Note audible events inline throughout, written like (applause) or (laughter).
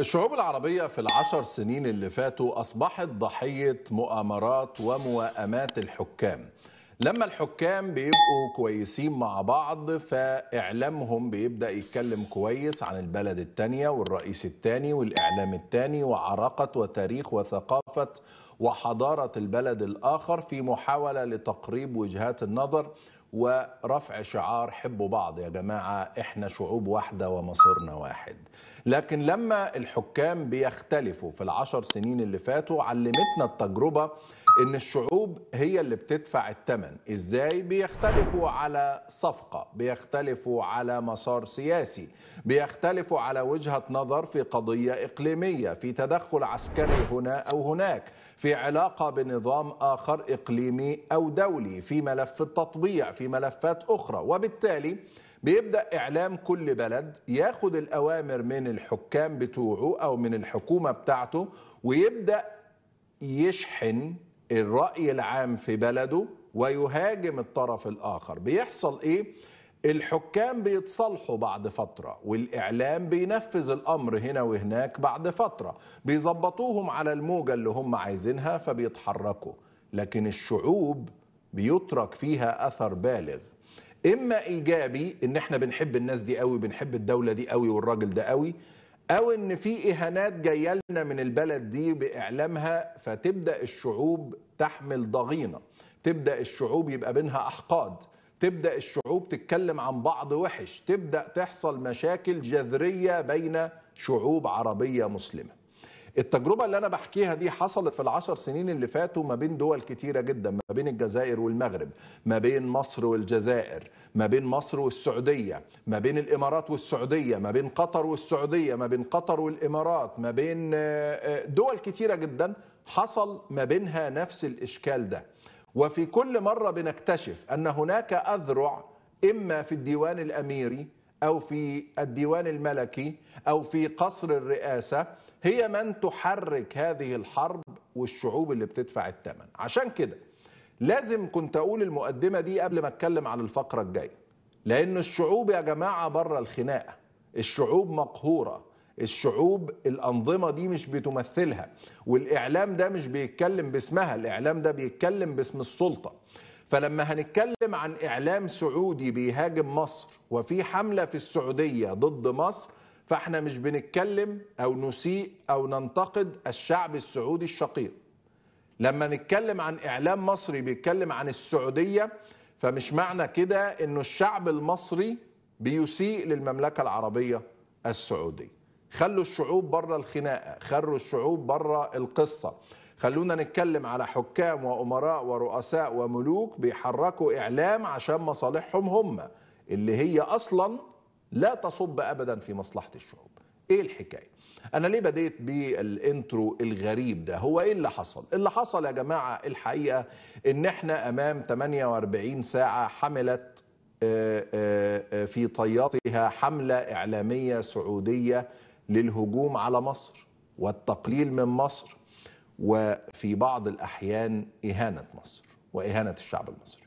الشعوب العربية في العشر سنين اللي فاتوا أصبحت ضحية مؤامرات وموائمات الحكام لما الحكام بيبقوا كويسين مع بعض فإعلامهم بيبدأ يتكلم كويس عن البلد التانية والرئيس التاني والإعلام التاني وعراقة وتاريخ وثقافة وحضارة البلد الآخر في محاولة لتقريب وجهات النظر ورفع شعار حبوا بعض يا جماعه احنا شعوب واحده ومصيرنا واحد لكن لما الحكام بيختلفوا في العشر سنين اللي فاتوا علمتنا التجربه ان الشعوب هي اللي بتدفع الثمن ازاي بيختلفوا على صفقه بيختلفوا على مسار سياسي بيختلفوا على وجهه نظر في قضيه اقليميه في تدخل عسكري هنا او هناك في علاقه بنظام اخر اقليمي او دولي في ملف التطبيع في ملفات اخرى وبالتالي بيبدا اعلام كل بلد ياخد الاوامر من الحكام بتوعه او من الحكومه بتاعته ويبدا يشحن الرأي العام في بلده ويهاجم الطرف الآخر بيحصل إيه؟ الحكام بيتصالحوا بعد فترة والإعلام بينفذ الأمر هنا وهناك بعد فترة بيظبطوهم على الموجة اللي هم عايزينها فبيتحركوا لكن الشعوب بيترك فيها أثر بالغ إما إيجابي إن إحنا بنحب الناس دي قوي بنحب الدولة دي قوي والراجل ده قوي او ان في اهانات جايه لنا من البلد دي باعلامها فتبدا الشعوب تحمل ضغينه تبدا الشعوب يبقى بينها احقاد تبدا الشعوب تتكلم عن بعض وحش تبدا تحصل مشاكل جذريه بين شعوب عربيه مسلمه التجربه اللي انا بحكيها دي حصلت في العشر سنين اللي فاتوا ما بين دول كتيره جدا ما بين الجزائر والمغرب ما بين مصر والجزائر ما بين مصر والسعوديه ما بين الامارات والسعوديه ما بين قطر والسعوديه ما بين قطر والامارات ما بين آه، آه، دول كتيره جدا حصل ما بينها نفس الاشكال ده وفي كل مره بنكتشف ان هناك اذرع اما في الديوان الاميري او في الديوان الملكي او في قصر الرئاسه هي من تحرك هذه الحرب والشعوب اللي بتدفع الثمن عشان كده لازم كنت اقول المقدمه دي قبل ما اتكلم عن الفقره الجايه لان الشعوب يا جماعه بره الخناقه الشعوب مقهوره الشعوب الأنظمة دي مش بتمثلها والإعلام ده مش بيتكلم باسمها الإعلام ده بيتكلم باسم السلطة فلما هنتكلم عن إعلام سعودي بيهاجم مصر وفي حملة في السعودية ضد مصر فاحنا مش بنتكلم او نسيء او ننتقد الشعب السعودي الشقيق لما نتكلم عن اعلام مصري بيتكلم عن السعوديه فمش معنى كده انه الشعب المصري بيسيء للمملكه العربيه السعوديه خلوا الشعوب بره الخناقه خلوا الشعوب بره القصه خلونا نتكلم على حكام وامراء ورؤساء وملوك بيحركوا اعلام عشان مصالحهم هم اللي هي اصلا لا تصب ابدا في مصلحه الشعوب ايه الحكايه انا ليه بديت بالانترو الغريب ده هو ايه اللي حصل اللي حصل يا جماعه الحقيقه ان احنا امام 48 ساعه حملت آه، آه، آه، في طياتها حمله اعلاميه سعوديه للهجوم على مصر والتقليل من مصر وفي بعض الاحيان اهانه مصر واهانه الشعب المصري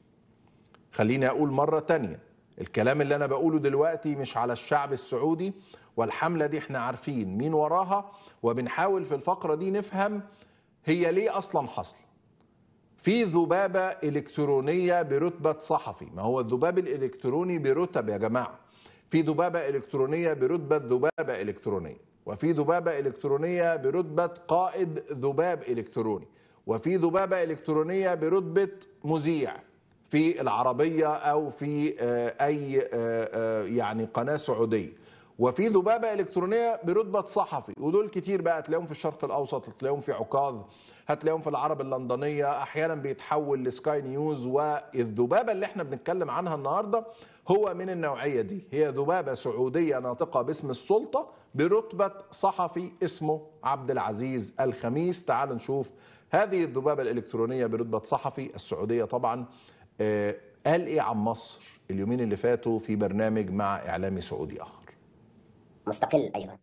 خليني اقول مره ثانيه الكلام اللي انا بقوله دلوقتي مش على الشعب السعودي والحمله دي احنا عارفين مين وراها وبنحاول في الفقره دي نفهم هي ليه اصلا حصل في ذبابه الكترونيه برتبه صحفي ما هو الذباب الالكتروني برتب يا جماعه في ذبابه الكترونيه برتبه ذبابه الكترونيه وفي ذبابه الكترونيه برتبه قائد ذباب الكتروني وفي ذبابه الكترونيه برتبه مذيع في العربية أو في آه، أي آه، آه، يعني قناة سعودية وفي ذبابة إلكترونية برتبة صحفي ودول كتير بقى تلاقيهم في الشرق الأوسط تلاقيهم في عكاظ هتلاقيهم في العرب اللندنية أحيانا بيتحول لسكاي نيوز والذبابة اللي احنا بنتكلم عنها النهاردة هو من النوعية دي هي ذبابة سعودية ناطقة باسم السلطة برتبة صحفي اسمه عبد العزيز الخميس تعال نشوف هذه الذبابة الإلكترونية برتبة صحفي السعودية طبعا آه، قال ايه عن مصر اليومين اللي فاتوا في برنامج مع اعلامي سعودي اخر مستقل ايضا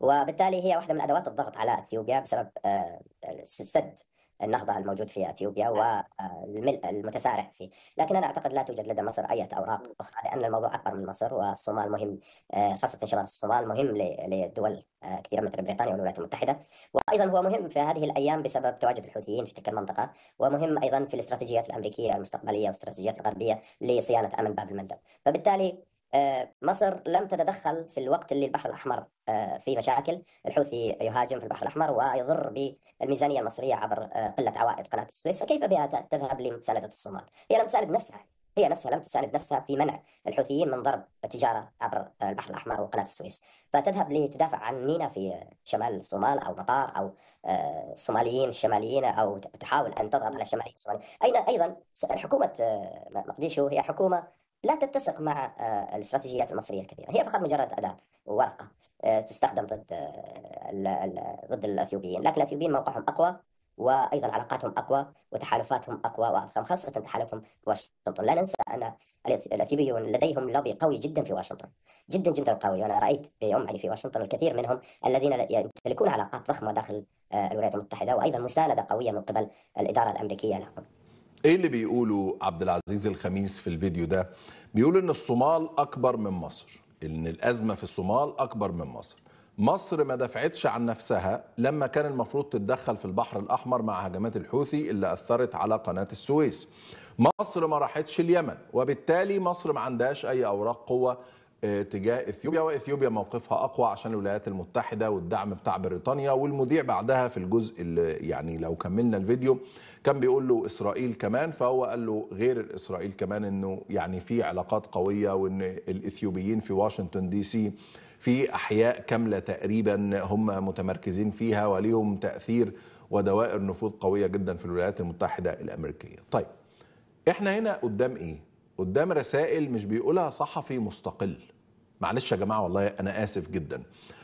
وبالتالي هي واحده من ادوات الضغط على اثيوبيا بسبب آه، آه، سد النهضة الموجود في أثيوبيا نعم. والملء المتسارع فيه لكن أنا أعتقد لا توجد لدى مصر أي أوراق نعم. أخرى لأن الموضوع أكبر من مصر والصومال مهم آه، خاصة شمال الصومال مهم لدول آه، كثيرة مثل بريطانيا والولايات المتحدة وأيضا هو مهم في هذه الأيام بسبب تواجد الحوثيين في تلك المنطقة ومهم أيضا في الاستراتيجيات الأمريكية المستقبلية والاستراتيجيات الغربية لصيانة أمن باب المندب فبالتالي آه، مصر لم تتدخل في الوقت اللي البحر الأحمر آه، في مشاكل الحوثي يهاجم في البحر الأحمر ويضر بالميزانية المصرية عبر آه، قلة عوائد قناة السويس فكيف بها تذهب لمساندة الصومال هي لم تساند نفسها هي نفسها لم تساند نفسها في منع الحوثيين من ضرب التجاره عبر البحر الاحمر وقناه السويس، فتذهب لتدافع عن مينا في شمال الصومال او مطار او الصوماليين الشماليين او تحاول ان تضغط على الشماليين الصوماليين، اين ايضا حكومه مقديشو هي حكومه لا تتسق مع آه، الاستراتيجيات المصريه الكبيره هي فقط مجرد اداه وورقه آه، تستخدم ضد آه، ضد الاثيوبيين لكن الاثيوبيين موقعهم اقوى وايضا علاقاتهم اقوى وتحالفاتهم اقوى واضخم خاصه تحالفهم في واشنطن، لا ننسى ان الاثيوبيون لديهم لوبي قوي جدا في واشنطن، جدا جدا قوي وانا رايت بعمري في واشنطن الكثير منهم الذين يمتلكون علاقات ضخمه داخل الولايات المتحده وايضا مسانده قويه من قبل الاداره الامريكيه لهم. ايه اللي بيقوله عبد العزيز الخميس في الفيديو ده بيقول ان الصومال اكبر من مصر ان الازمه في الصومال اكبر من مصر مصر ما دفعتش عن نفسها لما كان المفروض تتدخل في البحر الاحمر مع هجمات الحوثي اللي اثرت على قناه السويس مصر ما راحتش اليمن وبالتالي مصر ما عندهاش اي اوراق قوه آه، تجاه اثيوبيا واثيوبيا موقفها اقوى عشان الولايات المتحده والدعم بتاع بريطانيا والمذيع بعدها في الجزء اللي يعني لو كملنا الفيديو كان بيقول له اسرائيل كمان فهو قال له غير اسرائيل كمان انه يعني في علاقات قويه وان الاثيوبيين في واشنطن دي سي في احياء كامله تقريبا هم متمركزين فيها وليهم تاثير ودوائر نفوذ قويه جدا في الولايات المتحده الامريكيه. طيب احنا هنا قدام ايه؟ قدام رسائل مش بيقولها صحفي مستقل معلش يا جماعه والله انا اسف جدا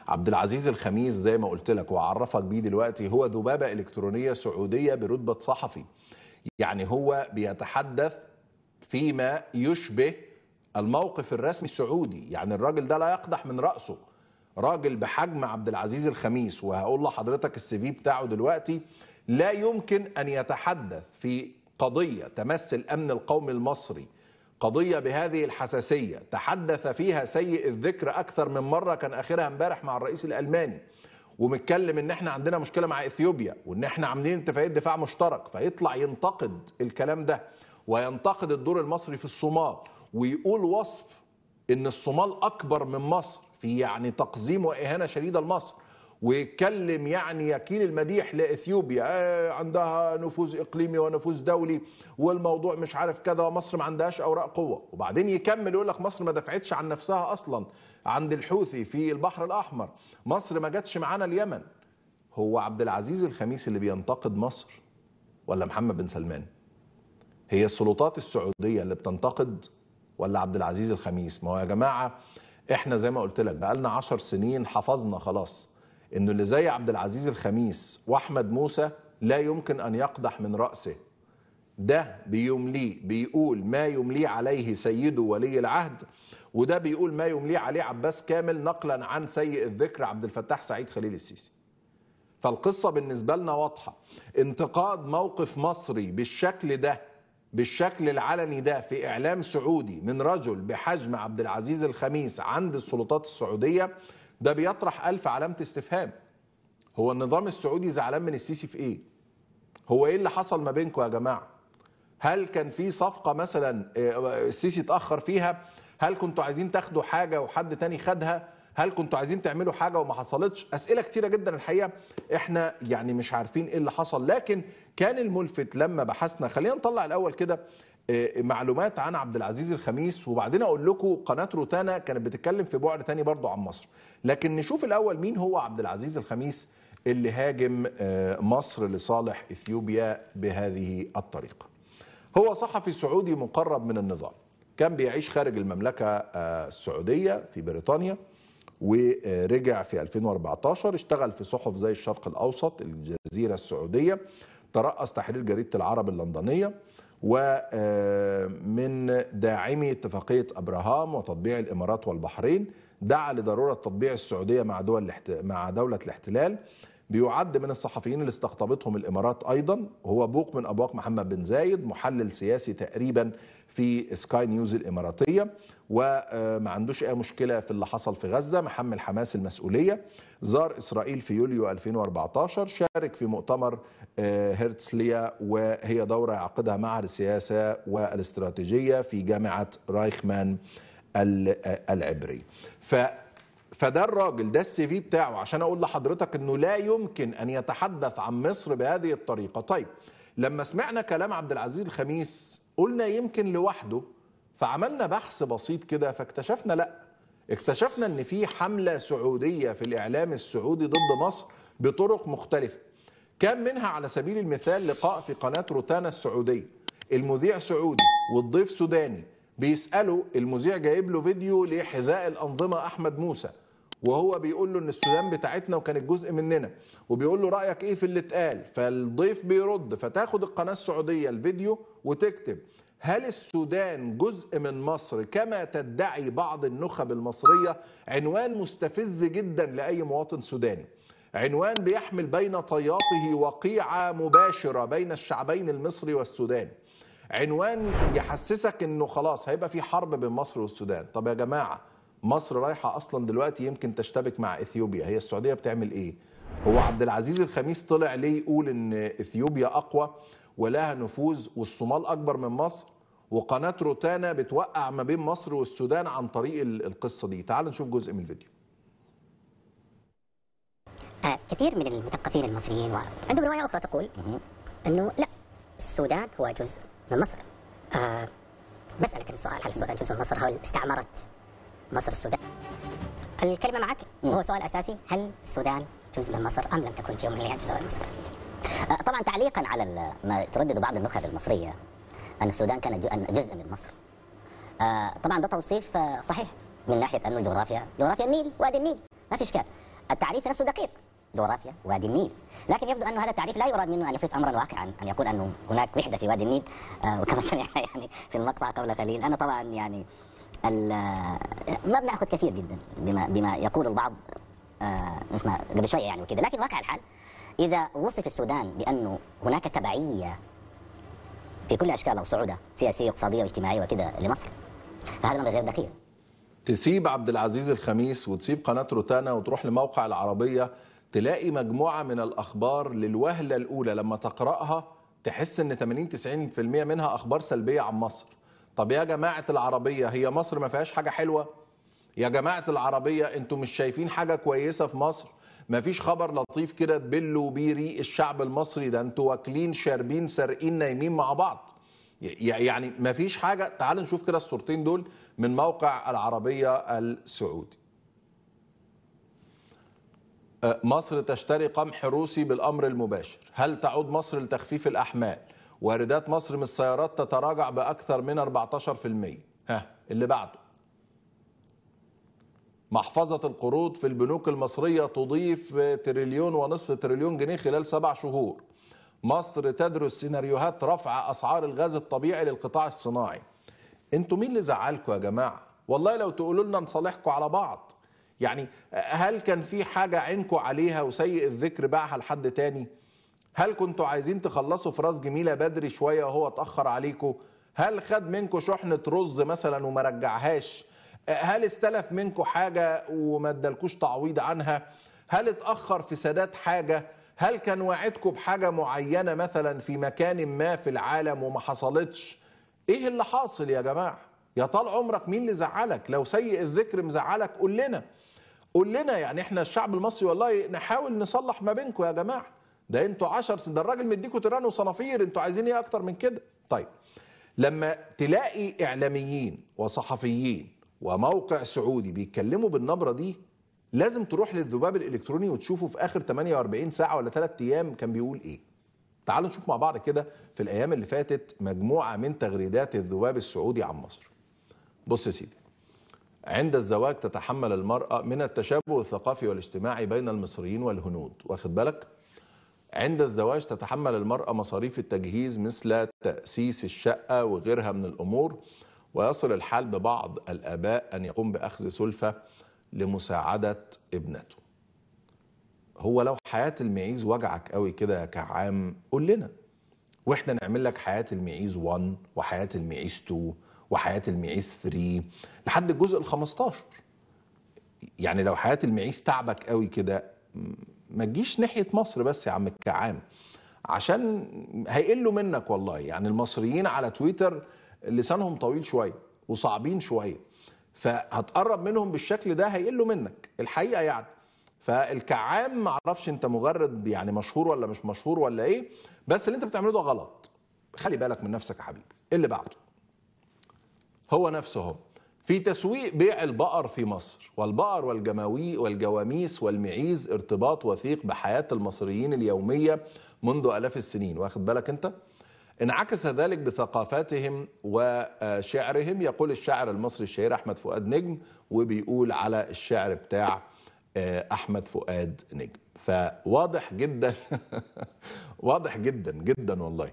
عبد العزيز الخميس زي ما قلت لك وعرفك بيه دلوقتي هو ذبابه الكترونيه سعوديه برتبه صحفي يعني هو بيتحدث فيما يشبه الموقف الرسمي السعودي يعني الراجل ده لا يقدح من رأسه راجل بحجم عبد العزيز الخميس وهقول لحضرتك السي في بتاعه دلوقتي لا يمكن أن يتحدث في قضية تمس الأمن القومي المصري قضية بهذه الحساسية تحدث فيها سيء الذكر أكثر من مرة كان آخرها امبارح مع الرئيس الألماني ومتكلم ان احنا عندنا مشكله مع اثيوبيا وان احنا عاملين اتفاقيه دفاع مشترك فيطلع ينتقد الكلام ده وينتقد الدور المصري في الصومال ويقول وصف ان الصومال اكبر من مصر في يعني تقزيم واهانه شديده لمصر ويتكلم يعني يكيل المديح لاثيوبيا آه، عندها نفوذ اقليمي ونفوذ دولي والموضوع مش عارف كذا ومصر ما عندهاش اوراق قوه وبعدين يكمل يقول لك مصر ما دفعتش عن نفسها اصلا عند الحوثي في البحر الاحمر مصر ما جاتش معانا اليمن هو عبد العزيز الخميس اللي بينتقد مصر ولا محمد بن سلمان هي السلطات السعوديه اللي بتنتقد ولا عبد العزيز الخميس ما هو يا جماعه احنا زي ما قلت لك بقى لنا 10 سنين حفظنا خلاص انه اللي زي عبد العزيز الخميس واحمد موسى لا يمكن ان يقدح من راسه ده بيملي بيقول ما يمليه عليه سيده ولي العهد وده بيقول ما يمليه عليه عباس كامل نقلا عن سيء الذكر عبد الفتاح سعيد خليل السيسي فالقصه بالنسبه لنا واضحه انتقاد موقف مصري بالشكل ده بالشكل العلني ده في اعلام سعودي من رجل بحجم عبد العزيز الخميس عند السلطات السعوديه ده بيطرح ألف علامة استفهام هو النظام السعودي زعلان من السيسي في إيه؟ هو إيه اللي حصل ما بينكم يا جماعة؟ هل كان في صفقة مثلا آه، السيسي اتأخر فيها؟ هل كنتوا عايزين تاخدوا حاجة وحد تاني خدها؟ هل كنتوا عايزين تعملوا حاجة وما حصلتش؟ أسئلة كتيرة جدا الحقيقة احنا يعني مش عارفين إيه اللي حصل لكن كان الملفت لما بحثنا خلينا نطلع الأول كده آه، معلومات عن عبد العزيز الخميس وبعدين اقول لكم قناه روتانا كانت بتتكلم في بعد تاني برضو عن مصر لكن نشوف الاول مين هو عبد العزيز الخميس اللي هاجم آه، مصر لصالح اثيوبيا بهذه الطريقه. هو صحفي سعودي مقرب من النظام كان بيعيش خارج المملكه آه، السعوديه في بريطانيا ورجع في 2014 اشتغل في صحف زي الشرق الاوسط الجزيره السعوديه ترأس تحرير جريده العرب اللندنيه ومن آه، داعمي اتفاقيه ابراهام وتطبيع الامارات والبحرين دعا لضروره تطبيع السعوديه مع دول الاحت... مع دوله الاحتلال بيعد من الصحفيين اللي استقطبتهم الامارات ايضا هو بوق من ابواق محمد بن زايد محلل سياسي تقريبا في سكاي نيوز الاماراتيه وما آه، عندوش اي مشكله في اللي حصل في غزه محمل حماس المسؤوليه زار اسرائيل في يوليو 2014 شارك في مؤتمر آه، هرتسليا وهي دوره يعقدها معهد السياسه والاستراتيجيه في جامعه رايخمان آه، العبري ف فده الراجل ده السي في بتاعه عشان اقول لحضرتك انه لا يمكن ان يتحدث عن مصر بهذه الطريقه طيب لما سمعنا كلام عبد العزيز الخميس قلنا يمكن لوحده فعملنا بحث بسيط كده فاكتشفنا لا اكتشفنا ان في حمله سعوديه في الاعلام السعودي ضد مصر بطرق مختلفه كان منها على سبيل المثال لقاء في قناه روتانا السعوديه المذيع سعودي والضيف سوداني بيساله المذيع جايب له فيديو لحذاء الانظمه احمد موسى وهو بيقول له ان السودان بتاعتنا وكانت جزء مننا وبيقول له رايك ايه في اللي اتقال فالضيف بيرد فتاخد القناه السعوديه الفيديو وتكتب هل السودان جزء من مصر كما تدعي بعض النخب المصريه عنوان مستفز جدا لاي مواطن سوداني عنوان بيحمل بين طياته وقيعه مباشره بين الشعبين المصري والسوداني عنوان يحسسك انه خلاص هيبقى في حرب بين مصر والسودان طب يا جماعه مصر رايحه اصلا دلوقتي يمكن تشتبك مع اثيوبيا هي السعوديه بتعمل ايه هو عبد العزيز الخميس طلع ليه يقول ان اثيوبيا اقوى ولها نفوذ والصومال اكبر من مصر وقناه روتانا بتوقع ما بين مصر والسودان عن طريق القصه دي تعال نشوف جزء من الفيديو آه، كثير من المثقفين المصريين وعندهم روايه اخرى تقول انه لا السودان هو جزء من مصر آه بسألك السؤال على سؤال جزء مصر هل استعمرت مصر السودان الكلمة معك هو سؤال أساسي هل السودان جزء من مصر أم لم تكن في يوم من الأيام جزء من مصر آه طبعا تعليقا على ما تردد بعض النخب المصرية أن السودان كان جزءا من مصر آه طبعا ده توصيف آه، صحيح من ناحية أنه الجغرافيا جغرافيا النيل وادي النيل ما في إشكال التعريف نفسه دقيق جغرافيا وادي النيل لكن يبدو أن هذا التعريف لا يراد منه أن يصف أمرا واقعا أن يقول أنه هناك وحدة في وادي النيل آه، وكما (laughs) سمع يعني في المقطع قبل قليل أنا طبعا يعني آه، ما بناخذ كثير جدا بما بما يقول البعض آه، مثل قبل شويه يعني وكذا لكن واقع الحال اذا وصف السودان بانه هناك تبعيه في كل اشكالها وصعودها سياسيه واقتصاديه واجتماعيه وكذا لمصر فهذا امر غير دقيق تسيب عبد العزيز الخميس وتسيب قناه روتانا وتروح لموقع العربيه تلاقي مجموعه من الاخبار للوهله الاولى لما تقراها تحس ان 80 90% منها اخبار سلبيه عن مصر طب يا جماعه العربيه هي مصر ما فيهاش حاجه حلوه يا جماعه العربيه انتم مش شايفين حاجه كويسه في مصر ما فيش خبر لطيف كده تبلوا بيه ريق الشعب المصري ده انتوا واكلين شاربين سارقين نايمين مع بعض يعني ما فيش حاجه تعال نشوف كده الصورتين دول من موقع العربيه السعودي مصر تشتري قمح روسي بالأمر المباشر هل تعود مصر لتخفيف الأحمال واردات مصر من السيارات تتراجع بأكثر من 14% ها اللي بعده محفظة القروض في البنوك المصرية تضيف تريليون ونصف تريليون جنيه خلال سبع شهور مصر تدرس سيناريوهات رفع أسعار الغاز الطبيعي للقطاع الصناعي انتوا مين اللي زعلكوا يا جماعة والله لو تقولوا لنا نصالحكم على بعض يعني هل كان في حاجة عينكوا عليها وسيء الذكر باعها لحد تاني هل كنتوا عايزين تخلصوا فراس جميلة بدري شوية وهو اتأخر عليكم هل خد منكم شحنة رز مثلا وما رجعهاش هل استلف منكم حاجة وما ادالكوش تعويض عنها هل اتأخر في سداد حاجة هل كان وعدكم بحاجة معينة مثلا في مكان ما في العالم وما حصلتش ايه اللي حاصل يا جماعة يا طال عمرك مين اللي زعلك لو سيء الذكر مزعلك قول لنا قول لنا يعني احنا الشعب المصري والله نحاول نصلح ما بينكم يا جماعه ده انتوا 10 ده الراجل مديكوا تيران وصنافير انتوا عايزين ايه اكتر من كده طيب لما تلاقي اعلاميين وصحفيين وموقع سعودي بيتكلموا بالنبره دي لازم تروح للذباب الالكتروني وتشوفه في اخر 48 ساعه ولا ثلاث ايام كان بيقول ايه تعالوا نشوف مع بعض كده في الايام اللي فاتت مجموعه من تغريدات الذباب السعودي عن مصر بص يا سيدي عند الزواج تتحمل المرأة من التشابه الثقافي والاجتماعي بين المصريين والهنود واخد بالك؟ عند الزواج تتحمل المرأة مصاريف التجهيز مثل تأسيس الشقة وغيرها من الأمور ويصل الحال ببعض الآباء أن يقوم بأخذ سلفة لمساعدة ابنته هو لو حياة المعيز وجعك قوي كده يا كعام قول لنا واحنا نعمل لك حياة المعيز 1 وحياة المعيز 2 وحياه المعيز 3 لحد الجزء ال 15 يعني لو حياه المعيز تعبك قوي كده ما تجيش ناحيه مصر بس يا عم الكعام عشان هيقلوا منك والله يعني المصريين على تويتر لسانهم طويل شويه وصعبين شويه فهتقرب منهم بالشكل ده هيقلوا منك الحقيقه يعني فالكعام معرفش انت مغرد يعني مشهور ولا مش مشهور ولا ايه بس اللي انت بتعمله ده غلط خلي بالك من نفسك يا حبيبي اللي بعده هو نفسه في تسويق بيع البقر في مصر والبقر والجماوي والجواميس والمعيز ارتباط وثيق بحياة المصريين اليومية منذ ألاف السنين واخد بالك أنت؟ انعكس ذلك بثقافاتهم وشعرهم يقول الشاعر المصري الشهير أحمد فؤاد نجم وبيقول على الشعر بتاع آه، أحمد فؤاد نجم فواضح جدا (laughs) واضح جدا جدا والله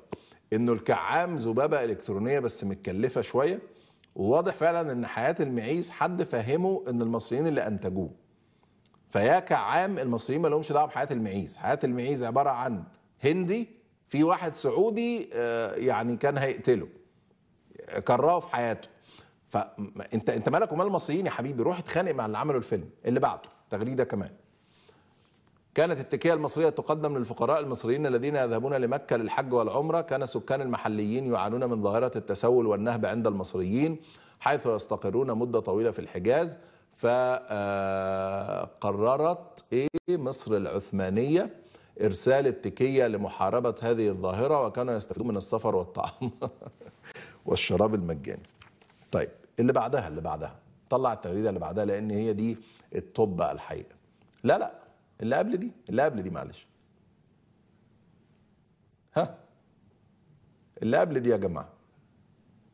انه الكعام ذبابه الكترونيه بس متكلفه شويه وواضح فعلا ان حياه المعيز حد فهمه ان المصريين اللي انتجوه فيا كعام المصريين ما لهمش دعوه بحياه المعيز حياه المعيز عباره عن هندي في واحد سعودي آه، يعني كان هيقتله كرهه في حياته فانت انت مالك ومال المصريين يا حبيبي روح اتخانق مع اللي عملوا الفيلم اللي بعده تغريده كمان كانت التكية المصرية تقدم للفقراء المصريين الذين يذهبون لمكة للحج والعمرة كان السكان المحليين يعانون من ظاهرة التسول والنهب عند المصريين حيث يستقرون مدة طويلة في الحجاز فقررت مصر العثمانية إرسال التكية لمحاربة هذه الظاهرة وكانوا يستفيدون من السفر والطعام (laughs) والشراب المجاني طيب اللي بعدها اللي بعدها طلع التغريدة اللي بعدها لأن هي دي الطب الحقيقة لا لا اللي قبل دي اللي قبل دي معلش ها اللي قبل دي يا جماعه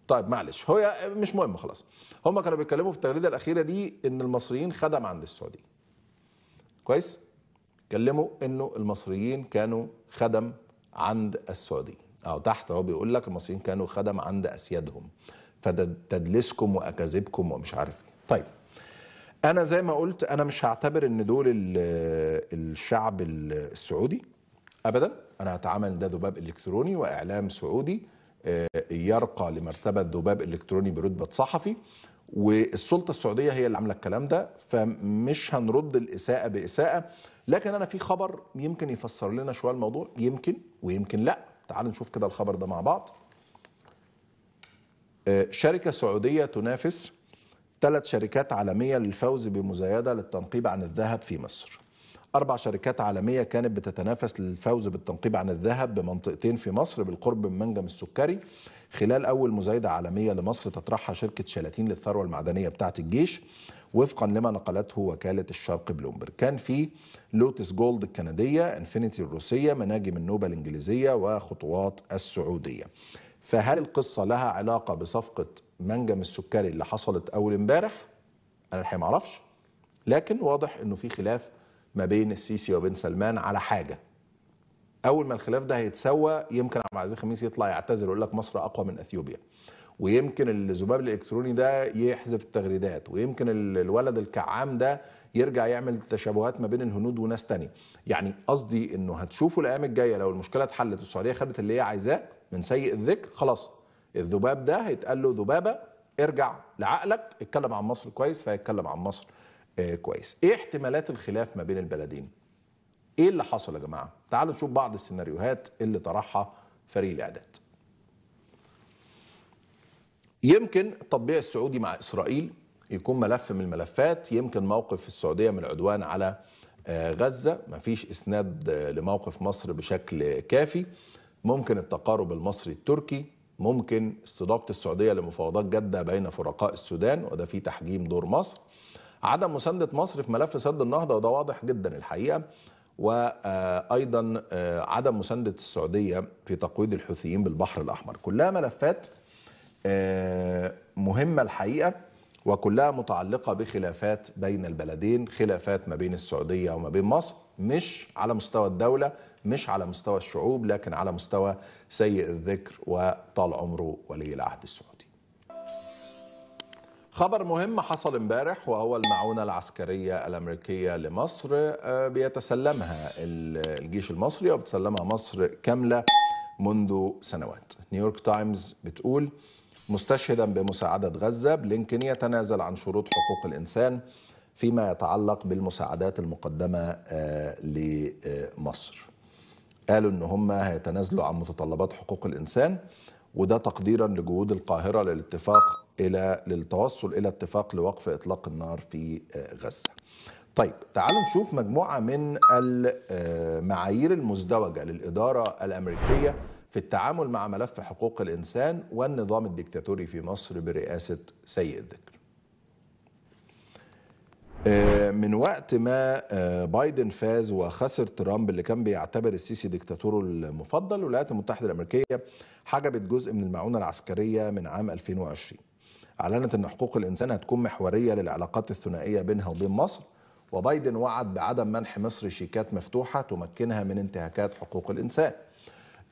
طيب معلش هو مش مهم خلاص هم كانوا بيتكلموا في التغريده الاخيره دي ان المصريين خدم عند السعوديه كويس اتكلموا انه المصريين كانوا خدم عند السعوديين او تحت هو بيقول لك المصريين كانوا خدم عند اسيادهم فتدلسكم واكاذيبكم ومش عارف ايه طيب انا زي ما قلت انا مش هعتبر ان دول آه، الشعب السعودي ابدا انا هتعامل ده ذباب الكتروني واعلام سعودي آه، يرقى لمرتبه ذباب الكتروني برتبه صحفي والسلطه السعوديه هي اللي عامله الكلام ده فمش هنرد الاساءه باساءه لكن انا في خبر يمكن يفسر لنا شويه الموضوع يمكن ويمكن لا تعالوا نشوف كده الخبر ده مع بعض آه، شركه سعوديه تنافس ثلاث شركات عالمية للفوز بمزايدة للتنقيب عن الذهب في مصر أربع شركات عالمية كانت بتتنافس للفوز بالتنقيب عن الذهب بمنطقتين في مصر بالقرب من منجم السكري خلال أول مزايدة عالمية لمصر تطرحها شركة شلاتين للثروة المعدنية بتاعة الجيش وفقا لما نقلته وكالة الشرق بلومبرج كان في لوتس جولد الكندية انفينيتي الروسية مناجم النوبة الإنجليزية وخطوات السعودية فهل القصه لها علاقه بصفقه منجم السكري اللي حصلت اول امبارح انا الحقيقه ما اعرفش لكن واضح انه في خلاف ما بين السيسي وبين سلمان على حاجه اول ما الخلاف ده هيتسوى يمكن عبد العزيز خميس يطلع يعتذر ويقول لك مصر اقوى من اثيوبيا ويمكن الذباب الالكتروني ده يحذف التغريدات ويمكن الولد الكعام ده يرجع يعمل تشابهات ما بين الهنود وناس تانية يعني قصدي انه هتشوفوا الايام الجايه لو المشكله اتحلت والسعوديه خدت اللي هي عايزاه من سيء الذكر خلاص الذباب ده هيتقال له ذبابه ارجع لعقلك اتكلم عن مصر كويس فيتكلم عن مصر آه كويس ايه احتمالات الخلاف ما بين البلدين ايه اللي حصل يا جماعه تعالوا نشوف بعض السيناريوهات اللي طرحها فريق الاعداد يمكن التطبيع السعودي مع اسرائيل يكون ملف من الملفات يمكن موقف السعوديه من العدوان على آه، غزه مفيش اسناد آه، لموقف مصر بشكل كافي ممكن التقارب المصري التركي ممكن استضافه السعوديه لمفاوضات جدة بين فرقاء السودان وده في تحجيم دور مصر عدم مسانده مصر في ملف سد النهضه وده واضح جدا الحقيقه وايضا آه، عدم مسانده السعوديه في تقويض الحوثيين بالبحر الاحمر كلها ملفات آه، مهمه الحقيقه وكلها متعلقه بخلافات بين البلدين خلافات ما بين السعوديه وما بين مصر مش على مستوى الدوله مش على مستوى الشعوب لكن على مستوى سيء الذكر وطال عمره ولي العهد السعودي خبر مهم حصل امبارح وهو المعونة العسكرية الأمريكية لمصر آه، بيتسلمها الجيش المصري وبتسلمها مصر كاملة منذ سنوات نيويورك تايمز بتقول مستشهدا بمساعدة غزة بلينكن يتنازل عن شروط حقوق الإنسان فيما يتعلق بالمساعدات المقدمة آه، لمصر قالوا ان هم هيتنازلوا عن متطلبات حقوق الانسان وده تقديرا لجهود القاهره للاتفاق الى للتوصل الى اتفاق لوقف اطلاق النار في آه، غزه. طيب تعالوا نشوف مجموعه من المعايير آه، المزدوجه للاداره الامريكيه في التعامل مع ملف حقوق الانسان والنظام الدكتاتوري في مصر برئاسه سيد آه، من وقت ما آه، بايدن فاز وخسر ترامب اللي كان بيعتبر السيسي دكتاتوره المفضل الولايات المتحده الامريكيه حجبت جزء من المعونه العسكريه من عام 2020 اعلنت ان حقوق الانسان هتكون محوريه للعلاقات الثنائيه بينها وبين مصر وبايدن وعد بعدم منح مصر شيكات مفتوحه تمكنها من انتهاكات حقوق الانسان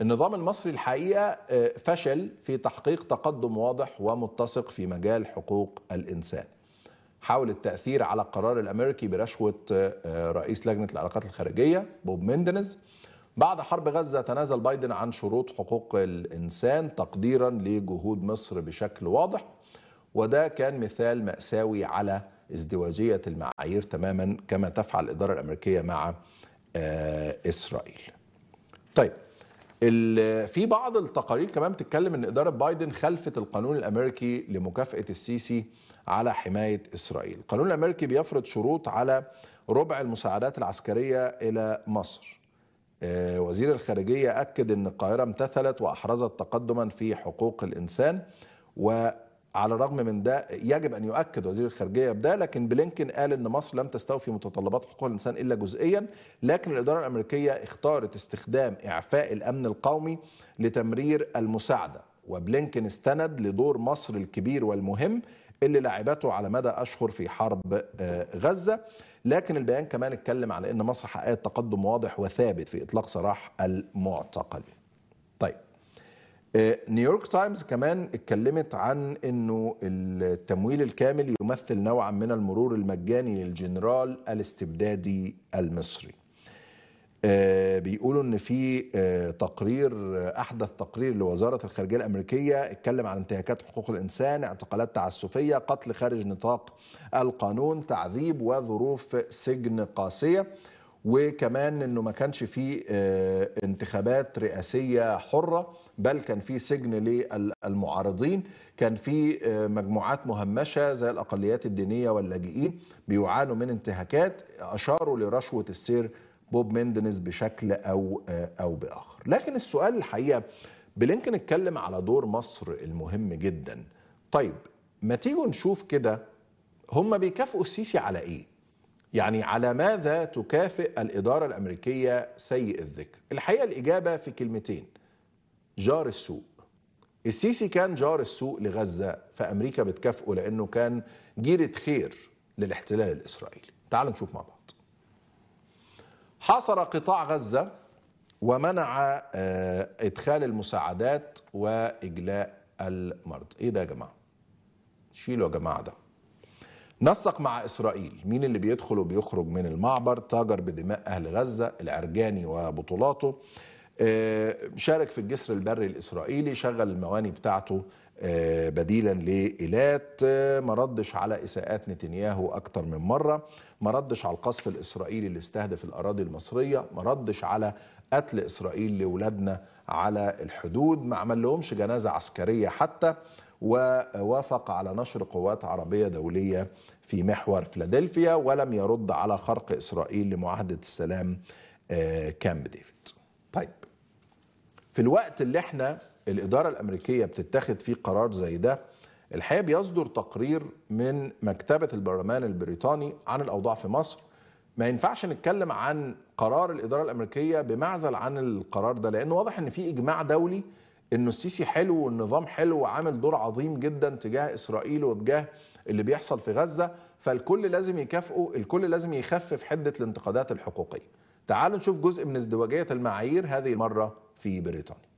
النظام المصري الحقيقه آه، فشل في تحقيق تقدم واضح ومتسق في مجال حقوق الانسان حول التأثير على القرار الأمريكي برشوة آه، رئيس لجنة العلاقات الخارجية بوب ميندنز بعد حرب غزة تنازل بايدن عن شروط حقوق الإنسان تقديرا لجهود مصر بشكل واضح وده كان مثال مأساوي على ازدواجية المعايير تماما كما تفعل الإدارة الأمريكية مع آه، إسرائيل طيب في بعض التقارير كمان بتتكلم ان اداره بايدن خلفت القانون الامريكي لمكافاه السيسي على حماية إسرائيل القانون الأمريكي بيفرض شروط على ربع المساعدات العسكرية إلى مصر آه، وزير الخارجية أكد أن القاهرة امتثلت وأحرزت تقدما في حقوق الإنسان وعلى الرغم من ده يجب أن يؤكد وزير الخارجية بده لكن بلينكن قال أن مصر لم تستوفي متطلبات حقوق الإنسان إلا جزئيا لكن الإدارة الأمريكية اختارت استخدام إعفاء الأمن القومي لتمرير المساعدة وبلينكن استند لدور مصر الكبير والمهم اللي لعبته على مدى أشهر في حرب آه، غزة لكن البيان كمان اتكلم على أن مصر حققت تقدم واضح وثابت في إطلاق سراح المعتقلين طيب نيويورك آه، تايمز كمان اتكلمت عن انه التمويل الكامل يمثل نوعا من المرور المجاني للجنرال الاستبدادي المصري آه، بيقولوا ان في آه، تقرير آه، احدث تقرير لوزاره الخارجيه الامريكيه اتكلم عن انتهاكات حقوق الانسان اعتقالات تعسفيه قتل خارج نطاق القانون تعذيب وظروف سجن قاسيه وكمان انه ما كانش في انتخابات رئاسيه حره بل كان في سجن للمعارضين كان في مجموعات مهمشه زي الاقليات الدينيه واللاجئين بيعانوا من انتهاكات اشاروا لرشوه السير بوب مندنز بشكل او او باخر لكن السؤال الحقيقه بلينكن اتكلم على دور مصر المهم جدا طيب ما تيجوا نشوف كده هم بيكافئوا السيسي على ايه يعني على ماذا تكافئ الإدارة الأمريكية سيء الذكر الحقيقة الإجابة في كلمتين جار السوق السيسي كان جار السوق لغزة فأمريكا بتكافئه لأنه كان جيرة خير للاحتلال الإسرائيلي تعالوا نشوف مع بعض حاصر قطاع غزة ومنع آه، إدخال المساعدات وإجلاء المرضى إيه ده يا جماعة شيلوا يا جماعة ده نسق مع إسرائيل مين اللي بيدخل وبيخرج من المعبر تاجر بدماء أهل غزة العرجاني وبطولاته آه، شارك في الجسر البري الإسرائيلي شغل المواني بتاعته آه، بديلا لإيلات آه، ما ردش على إساءات نتنياهو أكتر من مرة ما ردش على القصف الإسرائيلي اللي استهدف الأراضي المصرية ما ردش على قتل إسرائيل لولادنا على الحدود ما عمل لهمش جنازة عسكرية حتى ووافق على نشر قوات عربية دولية في محور فيلادلفيا ولم يرد على خرق إسرائيل لمعاهدة السلام آه، كامب ديفيد طيب في الوقت اللي احنا الإدارة الأمريكية بتتخذ فيه قرار زي ده الحقيقة بيصدر تقرير من مكتبة البرلمان البريطاني عن الأوضاع في مصر ما ينفعش نتكلم عن قرار الإدارة الأمريكية بمعزل عن القرار ده لأنه واضح إن في إجماع دولي إنه السيسي حلو والنظام حلو وعامل دور عظيم جدا تجاه إسرائيل وتجاه اللي بيحصل في غزة فالكل لازم يكافئه الكل لازم يخفف حدة الانتقادات الحقوقية تعالوا نشوف جزء من ازدواجية المعايير هذه المرة في بريطانيا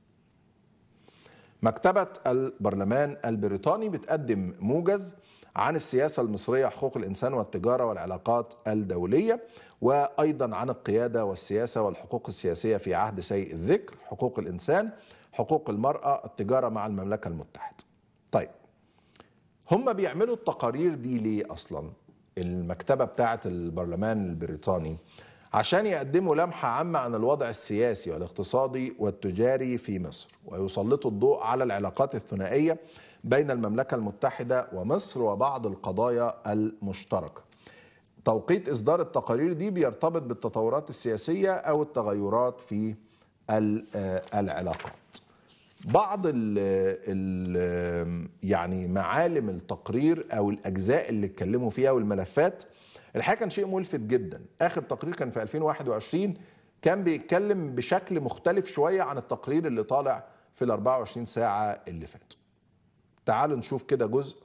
مكتبة البرلمان البريطاني بتقدم موجز عن السياسة المصرية حقوق الإنسان والتجارة والعلاقات الدولية وأيضا عن القيادة والسياسة والحقوق السياسية في عهد سيء الذكر حقوق الإنسان حقوق المرأة التجارة مع المملكة المتحدة طيب هم بيعملوا التقارير دي ليه أصلا المكتبة بتاعة البرلمان البريطاني عشان يقدموا لمحة عامة عن الوضع السياسي والاقتصادي والتجاري في مصر ويسلطوا الضوء على العلاقات الثنائية بين المملكة المتحدة ومصر وبعض القضايا المشتركة توقيت إصدار التقارير دي بيرتبط بالتطورات السياسية أو التغيرات في آه، العلاقات بعض الـ الـ يعني معالم التقرير أو الأجزاء اللي اتكلموا فيها والملفات الحقيقه كان شيء ملفت جدا اخر تقرير كان في 2021 كان بيتكلم بشكل مختلف شويه عن التقرير اللي طالع في ال 24 ساعه اللي فاتوا تعالوا نشوف كده جزء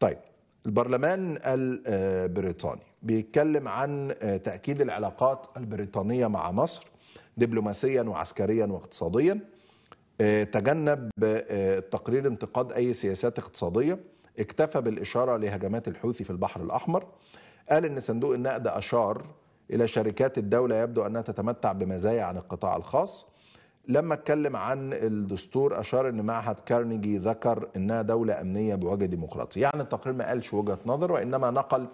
طيب البرلمان البريطاني بيتكلم عن تأكيد العلاقات البريطانية مع مصر دبلوماسيا وعسكريا واقتصاديا تجنب التقرير انتقاد أي سياسات اقتصادية اكتفى بالإشارة لهجمات الحوثي في البحر الأحمر قال إن صندوق النقد أشار إلى شركات الدولة يبدو أنها تتمتع بمزايا عن القطاع الخاص لما اتكلم عن الدستور اشار ان معهد كارنيجي ذكر انها دوله امنيه بوجه ديمقراطي يعني التقرير ما قالش وجهه نظر وانما نقل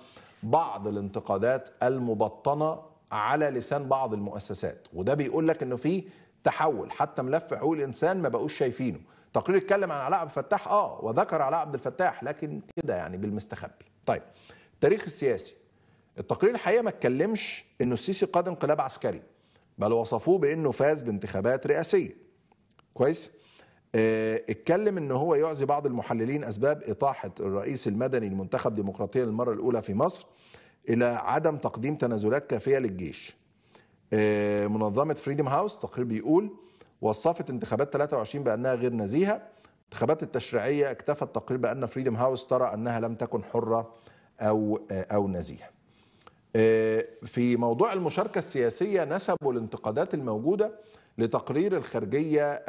بعض الانتقادات المبطنه على لسان بعض المؤسسات وده بيقول لك انه في تحول حتى ملف حقوق الانسان ما بقوش شايفينه تقرير اتكلم عن علاء عبد الفتاح اه وذكر علاء عبد الفتاح لكن كده يعني بالمستخبي طيب التاريخ السياسي التقرير الحقيقه ما اتكلمش انه السيسي قاد انقلاب عسكري بل وصفوه بانه فاز بانتخابات رئاسيه كويس آه، اتكلم ان هو يعزي بعض المحللين اسباب اطاحه الرئيس المدني المنتخب ديمقراطيا للمره الاولى في مصر الى عدم تقديم تنازلات كافيه للجيش آه، منظمه فريدم هاوس تقرير بيقول وصفت انتخابات 23 بانها غير نزيهه الانتخابات التشريعيه اكتفى التقرير بان فريدم هاوس ترى انها لم تكن حره او او نزيهه آه، في موضوع المشاركة السياسية نسبوا الانتقادات الموجودة لتقرير الخارجية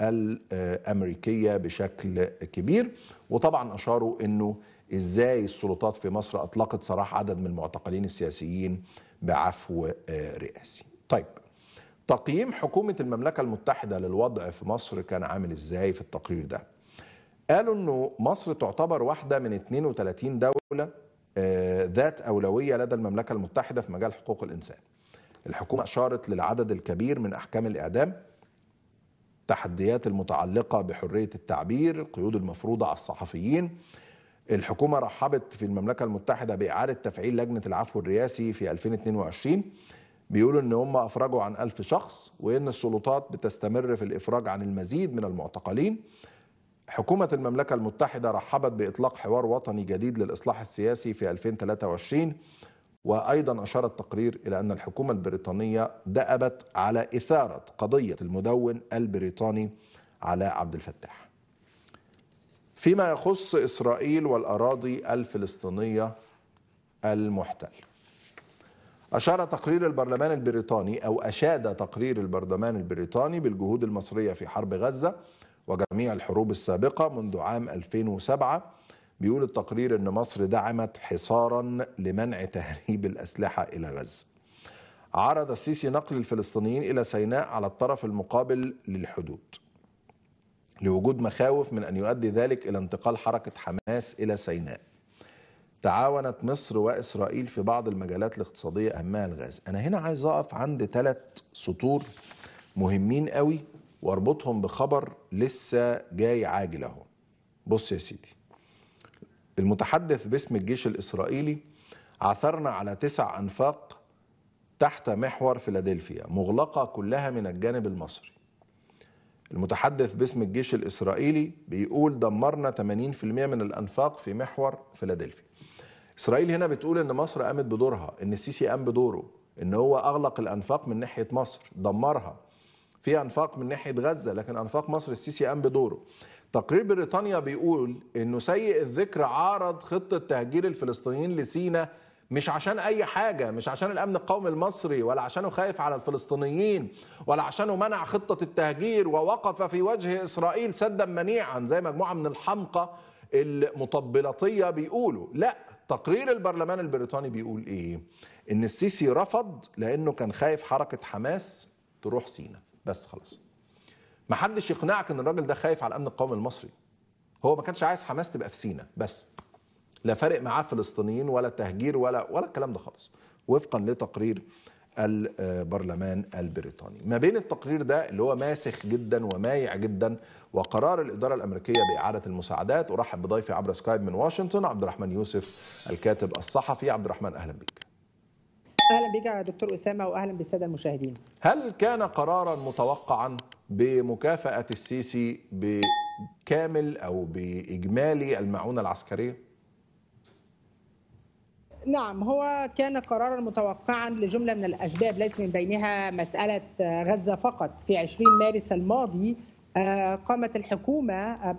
الأمريكية آه، آه، بشكل كبير وطبعا أشاروا أنه إزاي السلطات في مصر أطلقت سراح عدد من المعتقلين السياسيين بعفو رئاسي طيب تقييم حكومة المملكة المتحدة للوضع في مصر كان عامل ازاي في التقرير ده قالوا انه مصر تعتبر واحدة من 32 دولة آه، ذات أولوية لدى المملكة المتحدة في مجال حقوق الإنسان الحكومة أشارت للعدد الكبير من أحكام الإعدام التحديات المتعلقة بحرية التعبير القيود المفروضة على الصحفيين الحكومة رحبت في المملكة المتحدة بإعادة تفعيل لجنة العفو الرئاسي في 2022 بيقولوا ان هم افرجوا عن ألف شخص وان السلطات بتستمر في الافراج عن المزيد من المعتقلين حكومة المملكة المتحدة رحبت بإطلاق حوار وطني جديد للإصلاح السياسي في 2023 وأيضا أشار التقرير إلى أن الحكومة البريطانية دأبت على إثارة قضية المدون البريطاني علاء عبد الفتاح فيما يخص إسرائيل والأراضي الفلسطينية المحتله أشار تقرير البرلمان البريطاني أو أشاد تقرير البرلمان البريطاني بالجهود المصرية في حرب غزة وجميع الحروب السابقة منذ عام 2007 بيقول التقرير أن مصر دعمت حصارا لمنع تهريب الأسلحة إلى غزة عرض السيسي نقل الفلسطينيين إلى سيناء على الطرف المقابل للحدود لوجود مخاوف من أن يؤدي ذلك إلى انتقال حركة حماس إلى سيناء تعاونت مصر وإسرائيل في بعض المجالات الاقتصادية أهمها الغاز أنا هنا عايز أقف عند ثلاث سطور مهمين قوي واربطهم بخبر لسه جاي عاجل اهو بص يا سيدي المتحدث باسم الجيش الإسرائيلي عثرنا على تسع أنفاق تحت محور فيلادلفيا مغلقة كلها من الجانب المصري المتحدث باسم الجيش الإسرائيلي بيقول دمرنا 80% من الأنفاق في محور فيلادلفيا اسرائيل هنا بتقول ان مصر قامت بدورها ان السيسي قام بدوره ان هو اغلق الانفاق من ناحيه مصر دمرها في انفاق من ناحيه غزه لكن انفاق مصر السيسي قام بدوره تقرير بريطانيا بيقول انه سيء الذكر عارض خطه تهجير الفلسطينيين لسينا مش عشان اي حاجه مش عشان الامن القومي المصري ولا عشانه خايف على الفلسطينيين ولا عشانه منع خطه التهجير ووقف في وجه اسرائيل سدا منيعا زي مجموعه من الحمقى المطبلطيه بيقولوا لا تقرير البرلمان البريطاني بيقول ايه ان السيسي رفض لانه كان خايف حركه حماس تروح سينا بس خلاص ما حدش يقنعك ان الراجل ده خايف على الامن القومي المصري هو ما كانش عايز حماس تبقى في سينا بس لا فارق معاه فلسطينيين ولا تهجير ولا ولا الكلام ده خالص وفقا لتقرير البرلمان البريطاني ما بين التقرير ده اللي هو ماسخ جدا ومايع جدا وقرار الإدارة الأمريكية بإعادة المساعدات أرحب بضيفي عبر سكايب من واشنطن عبد الرحمن يوسف الكاتب الصحفي عبد الرحمن أهلا بك أهلا بك يا دكتور أسامة وأهلا بالسادة المشاهدين هل كان قرارا متوقعا بمكافأة السيسي بكامل أو بإجمالي المعونة العسكرية؟ نعم هو كان قرارا متوقعا لجمله من الاسباب ليس من بينها مساله غزه فقط في 20 مارس الماضي آه، قامت الحكومه آه،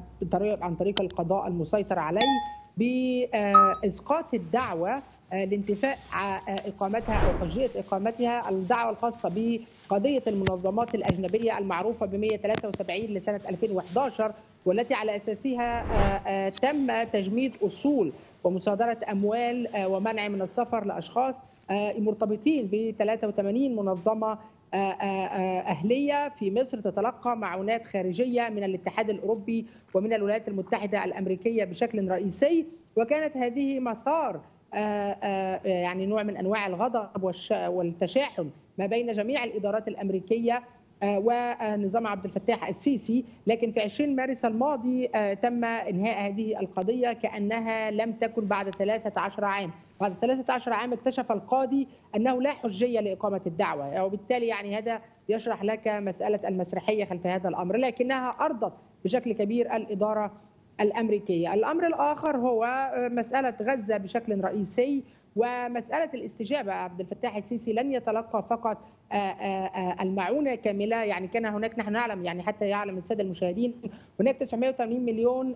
عن طريق القضاء المسيطر عليه باسقاط الدعوه آه، لانتفاء اقامتها او حجيه اقامتها الدعوه الخاصه بقضيه المنظمات الاجنبيه المعروفه ب 173 لسنه 2011 والتي على اساسها تم تجميد اصول ومصادره اموال آه، ومنع من السفر لاشخاص آه، مرتبطين ب 83 منظمه آه، أهلية في مصر تتلقى معونات خارجية من الاتحاد الأوروبي ومن الولايات المتحدة الأمريكية بشكل رئيسي وكانت هذه مسار يعني نوع من أنواع الغضب والتشاحن ما بين جميع الإدارات الأمريكية آه، ونظام عبد الفتاح السيسي لكن في 20 مارس الماضي آه، تم انهاء هذه القضيه كانها لم تكن بعد 13 عام بعد 13 عام اكتشف القاضي انه لا حجيه لاقامه الدعوه وبالتالي يعني هذا يشرح لك مساله المسرحيه خلف هذا الامر لكنها ارضت بشكل كبير الاداره الامريكيه الامر الاخر هو آه، مساله غزه بشكل رئيسي ومساله الاستجابه عبد الفتاح السيسي لن يتلقى فقط آه، آه، آه، المعونه كامله يعني كان هناك نحن نعلم يعني حتى يعلم الساده المشاهدين هناك 980 مليون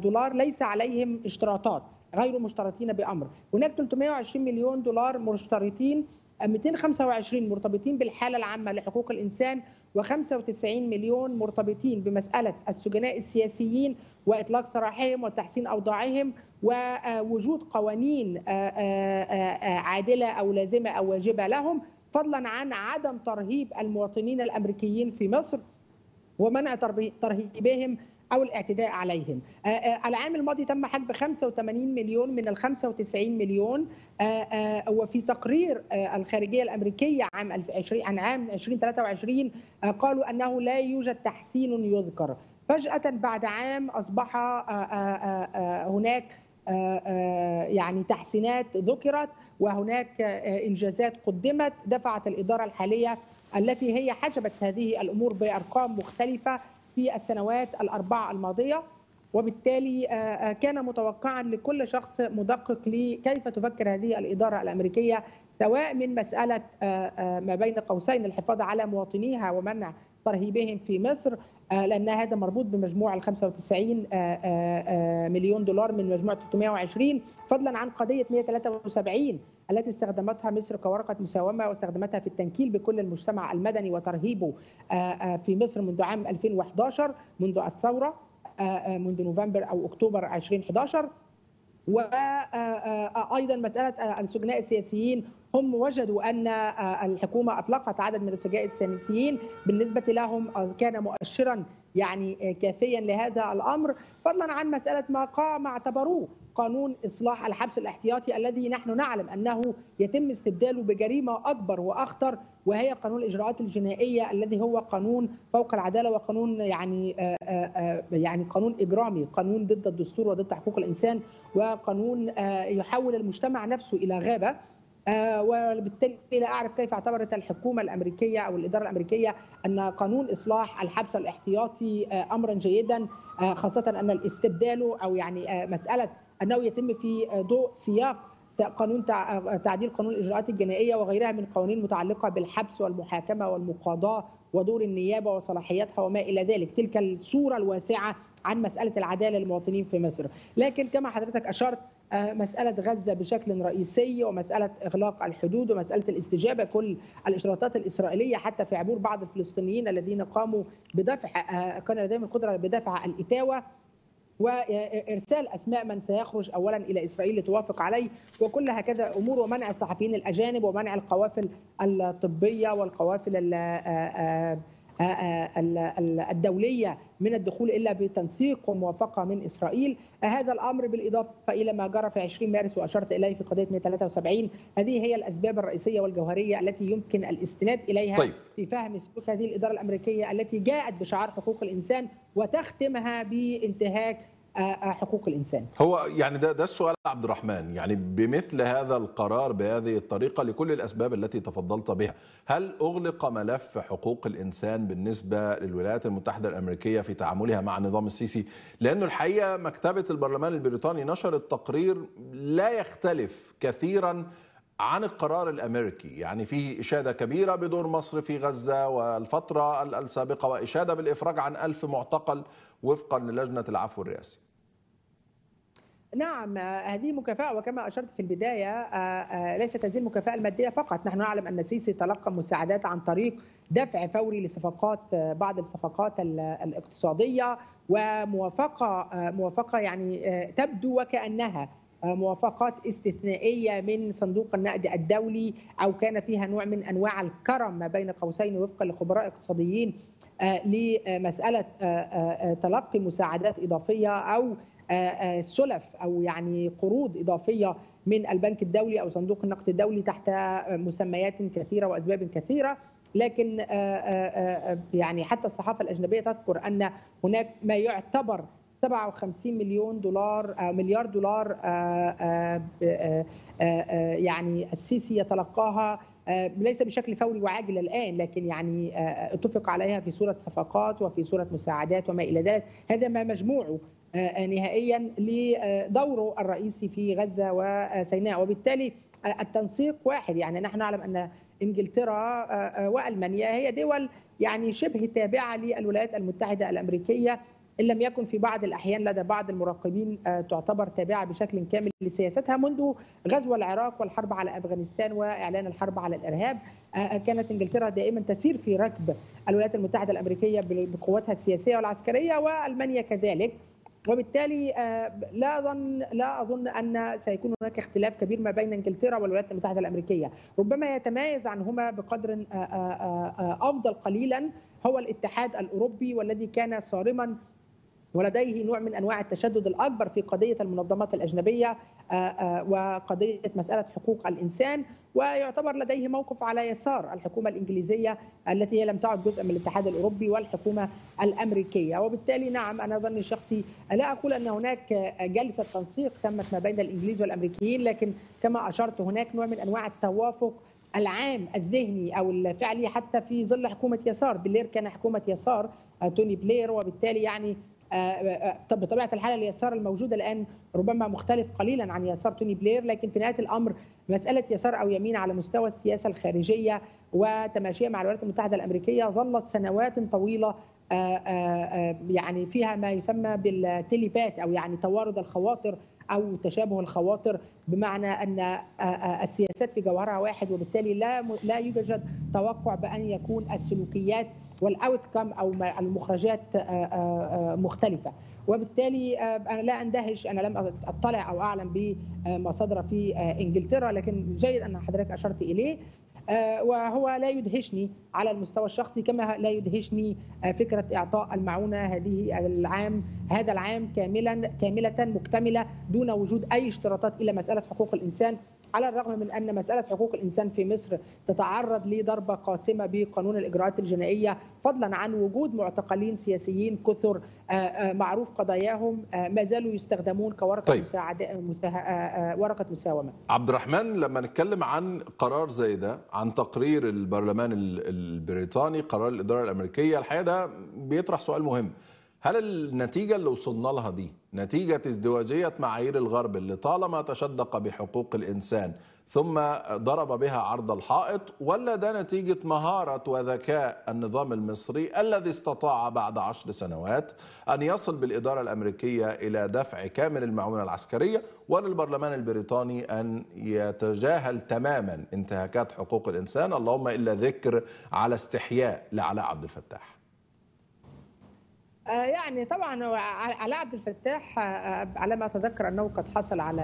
دولار ليس عليهم اشتراطات غير مشترطين بامر هناك 320 مليون دولار مشترطين 225 مرتبطين بالحاله العامه لحقوق الانسان و95 مليون مرتبطين بمساله السجناء السياسيين واطلاق سراحهم وتحسين اوضاعهم ووجود قوانين آه، آه، آه، عادله او لازمه او واجبه لهم فضلا عن عدم ترهيب المواطنين الامريكيين في مصر ومنع ترهيبهم او الاعتداء عليهم. العام الماضي تم حجب 85 مليون من ال 95 مليون وفي تقرير الخارجيه الامريكيه عام عن عام 2023 قالوا انه لا يوجد تحسين يذكر. فجأة بعد عام أصبح آه، آه، آه، هناك يعني تحسينات ذكرت وهناك إنجازات قدمت دفعت الإدارة الحالية التي هي حجبت هذه الأمور بأرقام مختلفة في السنوات الأربعة الماضية وبالتالي كان متوقعا لكل شخص مدقق لكيف تفكر هذه الإدارة الأمريكية سواء من مسألة ما بين قوسين الحفاظ على مواطنيها ومنع ترهيبهم في مصر آه، لان هذا مربوط بمجموع ال 95 آه، آه، مليون دولار من مجموع 320 فضلا عن قضيه 173 التي استخدمتها مصر كورقه مساومه واستخدمتها في التنكيل بكل المجتمع المدني وترهيبه في مصر منذ عام 2011 منذ الثوره منذ نوفمبر او اكتوبر 2011 وايضا آه، آه، مساله السجناء السياسيين هم وجدوا ان آه، الحكومه اطلقت عدد من السجناء السياسيين بالنسبه لهم كان مؤشرا يعني كافيا لهذا الامر فضلا عن مساله ما قام اعتبروه قانون اصلاح الحبس الاحتياطي الذي نحن نعلم انه يتم استبداله بجريمه اكبر واخطر وهي قانون الاجراءات الجنائيه الذي هو قانون فوق العداله وقانون يعني آه، آه، آه، يعني قانون اجرامي، قانون ضد الدستور وضد حقوق الانسان وقانون يحول المجتمع نفسه الى غابه وبالتالي لا اعرف كيف اعتبرت الحكومه الامريكيه او الاداره الامريكيه ان قانون اصلاح الحبس الاحتياطي امرا جيدا خاصه ان الاستبدال او يعني مساله انه يتم في ضوء سياق قانون تعديل قانون الاجراءات الجنائيه وغيرها من قوانين المتعلقه بالحبس والمحاكمه والمقاضاه ودور النيابه وصلاحياتها وما الى ذلك، تلك الصوره الواسعه عن مساله العداله للمواطنين في مصر، لكن كما حضرتك اشرت آه، مسألة غزة بشكل رئيسي ومسألة إغلاق الحدود ومسألة الاستجابة كل الإشراطات الإسرائيلية حتى في عبور بعض الفلسطينيين الذين قاموا بدفع آه، كان لديهم القدرة بدفع الإتاوة وارسال اسماء من سيخرج اولا الى اسرائيل لتوافق عليه وكل هكذا امور ومنع الصحفيين الاجانب ومنع القوافل الطبيه والقوافل آه، آه، آه، آه، الدولية من الدخول إلا بتنسيق وموافقة من إسرائيل آه، هذا الأمر بالإضافة إلى ما جرى في 20 مارس وأشرت إليه في قضية 173 هذه هي الأسباب الرئيسية والجوهرية التي يمكن الاستناد إليها طيب. في فهم سلوك هذه الإدارة الأمريكية التي جاءت بشعار حقوق الإنسان وتختمها بانتهاك آه، آه، حقوق الانسان هو يعني ده ده السؤال عبد الرحمن يعني بمثل هذا القرار بهذه الطريقه لكل الاسباب التي تفضلت بها هل اغلق ملف حقوق الانسان بالنسبه للولايات المتحده الامريكيه في تعاملها مع نظام السيسي لانه الحقيقه مكتبه البرلمان البريطاني نشرت تقرير لا يختلف كثيرا عن القرار الامريكي يعني فيه اشاده كبيره بدور مصر في غزه والفتره السابقه واشاده بالافراج عن ألف معتقل وفقا للجنه العفو الرئاسي نعم هذه مكافأة وكما أشرت في البداية آه، آه، ليست هذه المكافأة المادية فقط نحن نعلم أن السيسي تلقى مساعدات عن طريق دفع فوري لصفقات آه، بعض الصفقات الاقتصادية وموافقة موافقة يعني تبدو وكأنها موافقات استثنائيه من صندوق النقد الدولي او كان فيها نوع من انواع الكرم ما بين قوسين وفقا لخبراء اقتصاديين آه، لمساله آه، آه، تلقي مساعدات اضافيه او سلف او يعني قروض اضافيه من البنك الدولي او صندوق النقد الدولي تحت مسميات كثيره واسباب كثيره لكن يعني حتى الصحافه الاجنبيه تذكر ان هناك ما يعتبر 57 مليون دولار آه، مليار دولار آه، آه، يعني السيسي يتلقاها ليس بشكل فوري وعاجل الان لكن يعني اتفق عليها في صوره صفقات وفي صوره مساعدات وما الى ذلك هذا ما مجموعه نهائيا لدوره الرئيسي في غزه وسيناء وبالتالي التنسيق واحد يعني نحن نعلم ان انجلترا والمانيا هي دول يعني شبه تابعه للولايات المتحده الامريكيه إن لم يكن في بعض الأحيان لدى بعض المراقبين آه، تعتبر تابعة بشكل كامل لسياستها منذ غزو العراق والحرب على أفغانستان وإعلان الحرب على الإرهاب آه، آه، كانت إنجلترا دائما تسير في ركب الولايات المتحدة الأمريكية بقوتها السياسية والعسكرية وألمانيا كذلك وبالتالي لا اظن لا اظن ان سيكون هناك اختلاف كبير ما بين انجلترا والولايات المتحده الامريكيه، ربما يتميز عنهما بقدر افضل قليلا هو الاتحاد الاوروبي والذي كان صارما ولديه نوع من انواع التشدد الاكبر في قضيه المنظمات الاجنبيه آه، آه، وقضيه مساله حقوق الانسان ويعتبر لديه موقف على يسار الحكومه الانجليزيه التي هي لم تعد جزءا من الاتحاد الاوروبي والحكومه الامريكيه وبالتالي نعم انا ظني الشخصي لا اقول ان هناك جلسه تنسيق تمت ما بين الانجليز والامريكيين لكن كما اشرت هناك نوع من انواع التوافق العام الذهني او الفعلي حتى في ظل حكومه يسار بلير كان حكومه يسار آه، توني بلير وبالتالي يعني آه، آه، آه، بطبيعه الحال اليسار الموجود الان ربما مختلف قليلا عن يسار توني بلير لكن في نهايه الامر مساله يسار او يمين على مستوى السياسه الخارجيه وتماشيها مع الولايات المتحده الامريكيه ظلت سنوات طويله يعني فيها ما يسمى بالتليبات او يعني توارد الخواطر او تشابه الخواطر بمعنى ان السياسات في جوهرها واحد وبالتالي لا لا يوجد توقع بان يكون السلوكيات والاوت او المخرجات آه، آه، آه، مختلفه وبالتالي انا لا اندهش انا لم اطلع او اعلم بما صدر في انجلترا لكن جيد ان حضرتك اشرت اليه آه، وهو لا يدهشني على المستوى الشخصي كما لا يدهشني آه، فكره اعطاء المعونه هذه العام هذا العام كاملا كامله مكتمله دون وجود اي اشتراطات الى مساله حقوق الانسان على الرغم من ان مساله حقوق الانسان في مصر تتعرض لضربه قاسمه بقانون الاجراءات الجنائيه فضلا عن وجود معتقلين سياسيين كثر آه، معروف قضاياهم ما زالوا يستخدمون كورقه طيب. مساعدة مساه... ورقه مساومه. عبد الرحمن لما نتكلم عن قرار زي ده عن تقرير البرلمان البريطاني قرار الإدارة الأمريكية الحقيقة ده بيطرح سؤال مهم هل النتيجة اللي وصلنا لها دي نتيجة ازدواجية معايير الغرب اللي طالما تشدق بحقوق الإنسان ثم ضرب بها عرض الحائط ولا ده نتيجة مهارة وذكاء النظام المصري الذي استطاع بعد عشر سنوات أن يصل بالإدارة الأمريكية إلى دفع كامل المعونة العسكرية وللبرلمان البريطاني أن يتجاهل تماما انتهاكات حقوق الإنسان اللهم إلا ذكر على استحياء لعلاء عبد الفتاح آه، يعني طبعا على عبد الفتاح آه، على ما اتذكر انه قد حصل على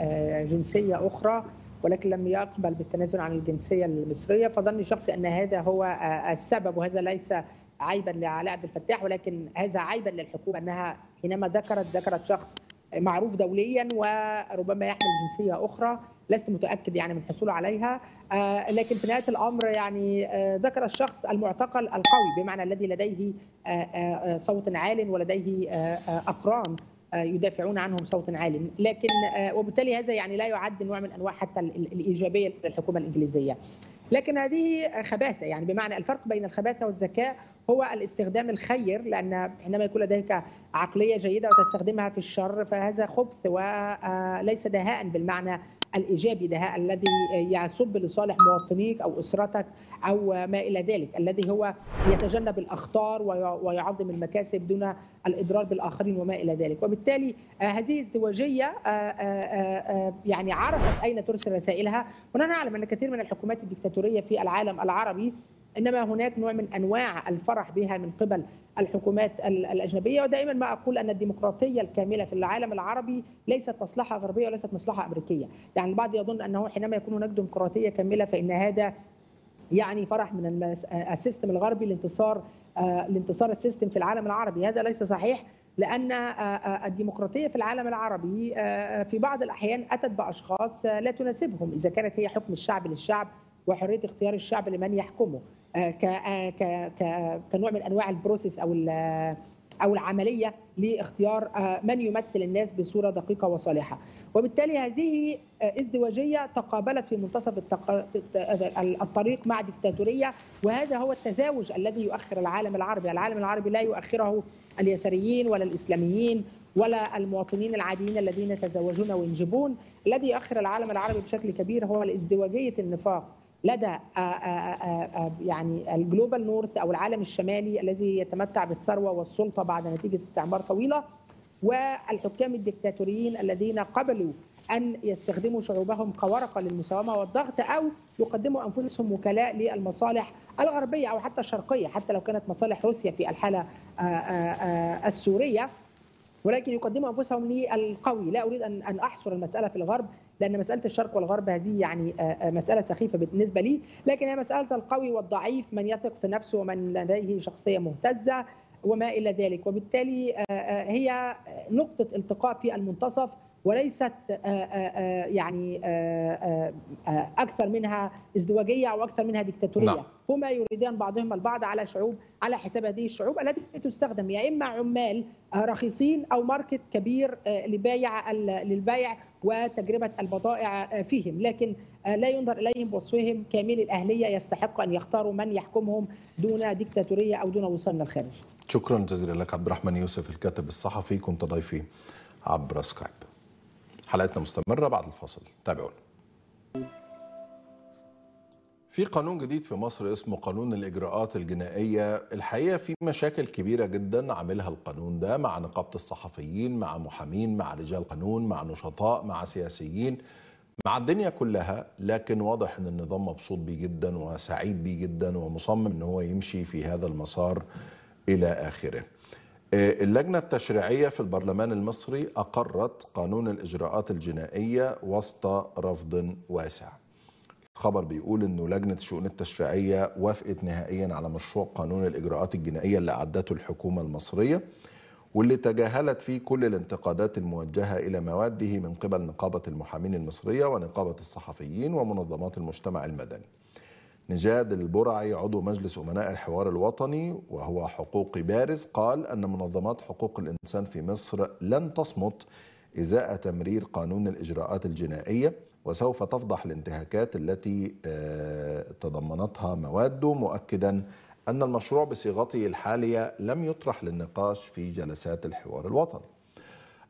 آه، جنسيه اخرى ولكن لم يقبل بالتنازل عن الجنسيه المصريه فظني شخصي ان هذا هو آه، آه، السبب وهذا ليس عيبا لعلاء عبد الفتاح ولكن هذا عيبا للحكومه انها حينما ذكرت ذكرت شخص معروف دوليا وربما يحمل جنسيه اخرى لست متاكد يعني من حصوله عليها آه، لكن في نهايه الامر يعني ذكر الشخص المعتقل القوي بمعنى الذي لديه صوت عال ولديه اقران آه، يدافعون عنهم صوت عالي لكن آه، وبالتالي هذا يعني لا يعد نوع من انواع حتى الايجابيه للحكومه الانجليزيه لكن هذه آه، خباثه يعني بمعنى الفرق بين الخباثه والذكاء هو الاستخدام الخير لان عندما يكون لديك عقليه جيده وتستخدمها في الشر فهذا خبث وليس دهاء بالمعنى الايجابي دهاء الذي يصب لصالح مواطنيك او اسرتك او ما الى ذلك الذي هو يتجنب الاخطار ويعظم المكاسب دون الاضرار بالاخرين وما الى ذلك وبالتالي آه، هذه ازدواجيه آه، آه، يعني عرفت اين ترسل رسائلها ونحن نعلم ان كثير من الحكومات الدكتاتوريه في العالم العربي انما هناك نوع من انواع الفرح بها من قبل الحكومات الاجنبيه ودائما ما اقول ان الديمقراطيه الكامله في العالم العربي ليست مصلحه غربيه وليست مصلحه امريكيه، يعني البعض يظن انه حينما يكون هناك ديمقراطيه كامله فان هذا يعني فرح من آه، السيستم الغربي لانتصار آه، لانتصار السيستم في العالم العربي هذا ليس صحيح لان آه، الديمقراطيه في العالم العربي في بعض الاحيان اتت باشخاص لا تناسبهم اذا كانت هي حكم الشعب للشعب وحريه اختيار الشعب لمن يحكمه كنوع من انواع البروسيس او او العمليه لاختيار من يمثل الناس بصوره دقيقه وصالحه وبالتالي هذه آه، ازدواجيه تقابلت في منتصف الطريق مع دكتاتوريه وهذا هو التزاوج الذي يؤخر العالم العربي، العالم العربي لا يؤخره اليساريين ولا الاسلاميين ولا المواطنين العاديين الذين يتزوجون وينجبون، الذي يؤخر العالم العربي بشكل كبير هو الازدواجيه النفاق لدى آه، آه، يعني الجلوبال نورث او العالم الشمالي الذي يتمتع بالثروه والسلطه بعد نتيجه استعمار طويله والحكام الدكتاتوريين الذين قبلوا ان يستخدموا شعوبهم كورقه للمساومه والضغط او يقدموا انفسهم وكلاء للمصالح الغربيه او حتى الشرقيه حتى لو كانت مصالح روسيا في الحاله آه، آه، آه، السوريه ولكن يقدموا انفسهم للقوي لا اريد ان ان احصر المساله في الغرب لان مساله الشرق والغرب هذه يعني مساله سخيفه بالنسبه لي لكن هي مساله القوي والضعيف من يثق في نفسه ومن لديه شخصيه مهتزه وما إلى ذلك وبالتالي آه، آه، هي نقطة التقاء في المنتصف وليست آه، يعني اكثر منها ازدواجيه او اكثر منها ديكتاتوريه نعم. هما يريدان بعضهما البعض على شعوب على حساب هذه الشعوب التي تستخدم يا اما عمال رخيصين او ماركت كبير لبايع للبيع وتجربه البضائع فيهم لكن لا ينظر اليهم بوصفهم كامل الاهليه يستحق ان يختاروا من يحكمهم دون ديكتاتوريه او دون وصول للخارج الخارج شكرا جزيلا لك عبد الرحمن يوسف الكاتب الصحفي كنت ضيفي عبر سكايب حلقتنا مستمرة بعد الفاصل تابعونا في قانون جديد في مصر اسمه قانون الإجراءات الجنائية الحقيقة في مشاكل كبيرة جدا عاملها القانون ده مع نقابة الصحفيين مع محامين مع رجال قانون مع نشطاء مع سياسيين مع الدنيا كلها لكن واضح ان النظام مبسوط بيه جدا وسعيد بيه جدا ومصمم ان هو يمشي في هذا المسار إلى آخره آه، اللجنة التشريعية في البرلمان المصري أقرت قانون الإجراءات الجنائية وسط رفض واسع خبر بيقول انه لجنه الشؤون التشريعيه وافقت نهائيا على مشروع قانون الاجراءات الجنائيه اللي عدته الحكومه المصريه واللي تجاهلت فيه كل الانتقادات الموجهه الى مواده من قبل نقابه المحامين المصريه ونقابه الصحفيين ومنظمات المجتمع المدني. نجاد البرعي عضو مجلس أمناء الحوار الوطني وهو حقوقي بارز قال أن منظمات حقوق الإنسان في مصر لن تصمت إزاء تمرير قانون الإجراءات الجنائية وسوف تفضح الانتهاكات التي آه، تضمنتها مواده مؤكدا أن المشروع بصيغته الحالية لم يطرح للنقاش في جلسات الحوار الوطني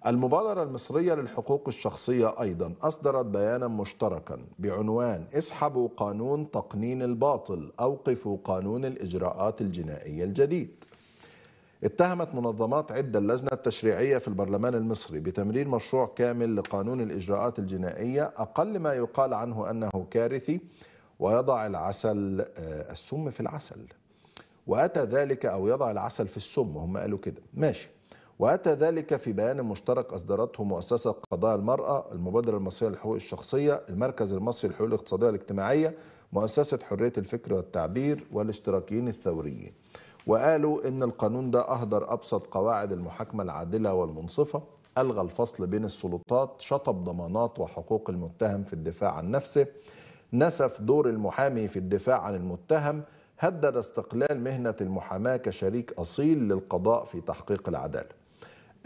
المبادرة المصرية للحقوق الشخصية أيضا أصدرت بيانا مشتركا بعنوان اسحبوا قانون تقنين الباطل أوقفوا قانون الإجراءات الجنائية الجديد اتهمت منظمات عدة اللجنة التشريعية في البرلمان المصري بتمرير مشروع كامل لقانون الإجراءات الجنائية أقل ما يقال عنه أنه كارثي ويضع العسل آه، السم في العسل وأتى ذلك أو يضع العسل في السم هم قالوا كده ماشي وأتى ذلك في بيان مشترك أصدرته مؤسسة قضاء المرأة المبادرة المصرية للحقوق الشخصية المركز المصري للحقوق الاقتصادية والاجتماعية مؤسسة حرية الفكر والتعبير والاشتراكيين الثوريين وقالوا إن القانون ده أهدر أبسط قواعد المحاكمة العادلة والمنصفة ألغى الفصل بين السلطات شطب ضمانات وحقوق المتهم في الدفاع عن نفسه نسف دور المحامي في الدفاع عن المتهم هدد استقلال مهنة المحاماة كشريك أصيل للقضاء في تحقيق العدالة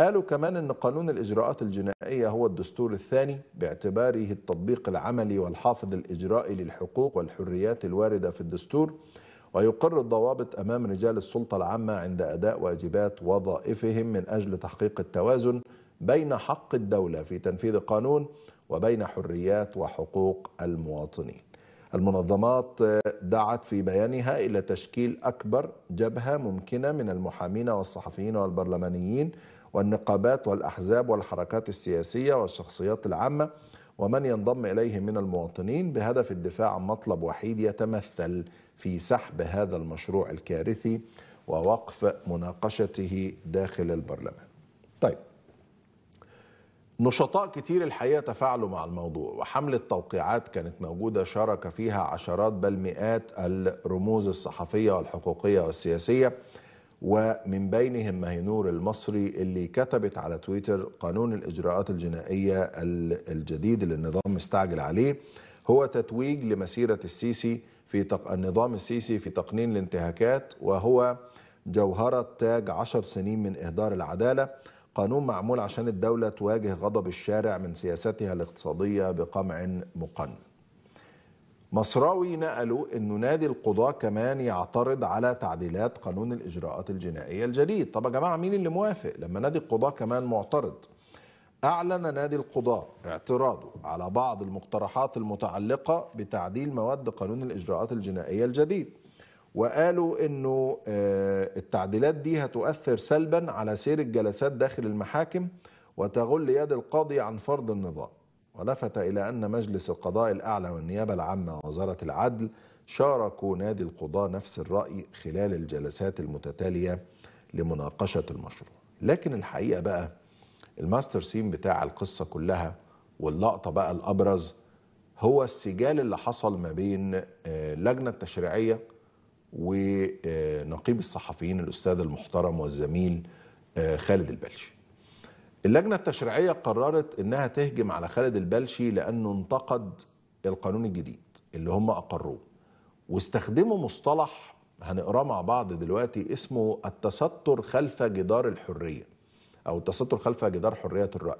قالوا كمان أن قانون الإجراءات الجنائية هو الدستور الثاني باعتباره التطبيق العملي والحافظ الإجرائي للحقوق والحريات الواردة في الدستور ويقر الضوابط أمام رجال السلطة العامة عند أداء واجبات وظائفهم من أجل تحقيق التوازن بين حق الدولة في تنفيذ القانون وبين حريات وحقوق المواطنين المنظمات دعت في بيانها إلى تشكيل أكبر جبهة ممكنة من المحامين والصحفيين والبرلمانيين والنقابات والأحزاب والحركات السياسية والشخصيات العامة ومن ينضم إليه من المواطنين بهدف الدفاع عن مطلب وحيد يتمثل في سحب هذا المشروع الكارثي ووقف مناقشته داخل البرلمان طيب نشطاء كتير الحقيقة تفاعلوا مع الموضوع وحملة توقيعات كانت موجودة شارك فيها عشرات بل مئات الرموز الصحفية والحقوقية والسياسية ومن بينهم نور المصري اللي كتبت على تويتر قانون الإجراءات الجنائية الجديد اللي النظام مستعجل عليه هو تتويج لمسيرة السيسي في تق... النظام السيسي في تقنين الانتهاكات وهو جوهرة تاج عشر سنين من إهدار العدالة قانون معمول عشان الدولة تواجه غضب الشارع من سياستها الاقتصادية بقمع مقنن مصراوي نقلوا انه نادي القضاه كمان يعترض على تعديلات قانون الاجراءات الجنائيه الجديد طب يا جماعه مين اللي موافق لما نادي القضاه كمان معترض أعلن نادي القضاء اعتراضه على بعض المقترحات المتعلقة بتعديل مواد قانون الإجراءات الجنائية الجديد وقالوا أنه آه، التعديلات دي هتؤثر سلبا على سير الجلسات داخل المحاكم وتغل يد القاضي عن فرض النظام ولفت إلى أن مجلس القضاء الأعلى والنيابة العامة ووزارة العدل شاركوا نادي القضاء نفس الرأي خلال الجلسات المتتالية لمناقشة المشروع لكن الحقيقة بقى الماستر سيم بتاع القصة كلها واللقطة بقى الأبرز هو السجال اللي حصل ما بين آه، اللجنة التشريعية ونقيب الصحفيين الأستاذ المحترم والزميل آه، خالد البلشي اللجنة التشريعية قررت انها تهجم على خالد البلشي لانه انتقد القانون الجديد اللي هم اقروه واستخدموا مصطلح هنقراه مع بعض دلوقتي اسمه التستر خلف جدار الحرية او التستر خلف جدار حرية الرأي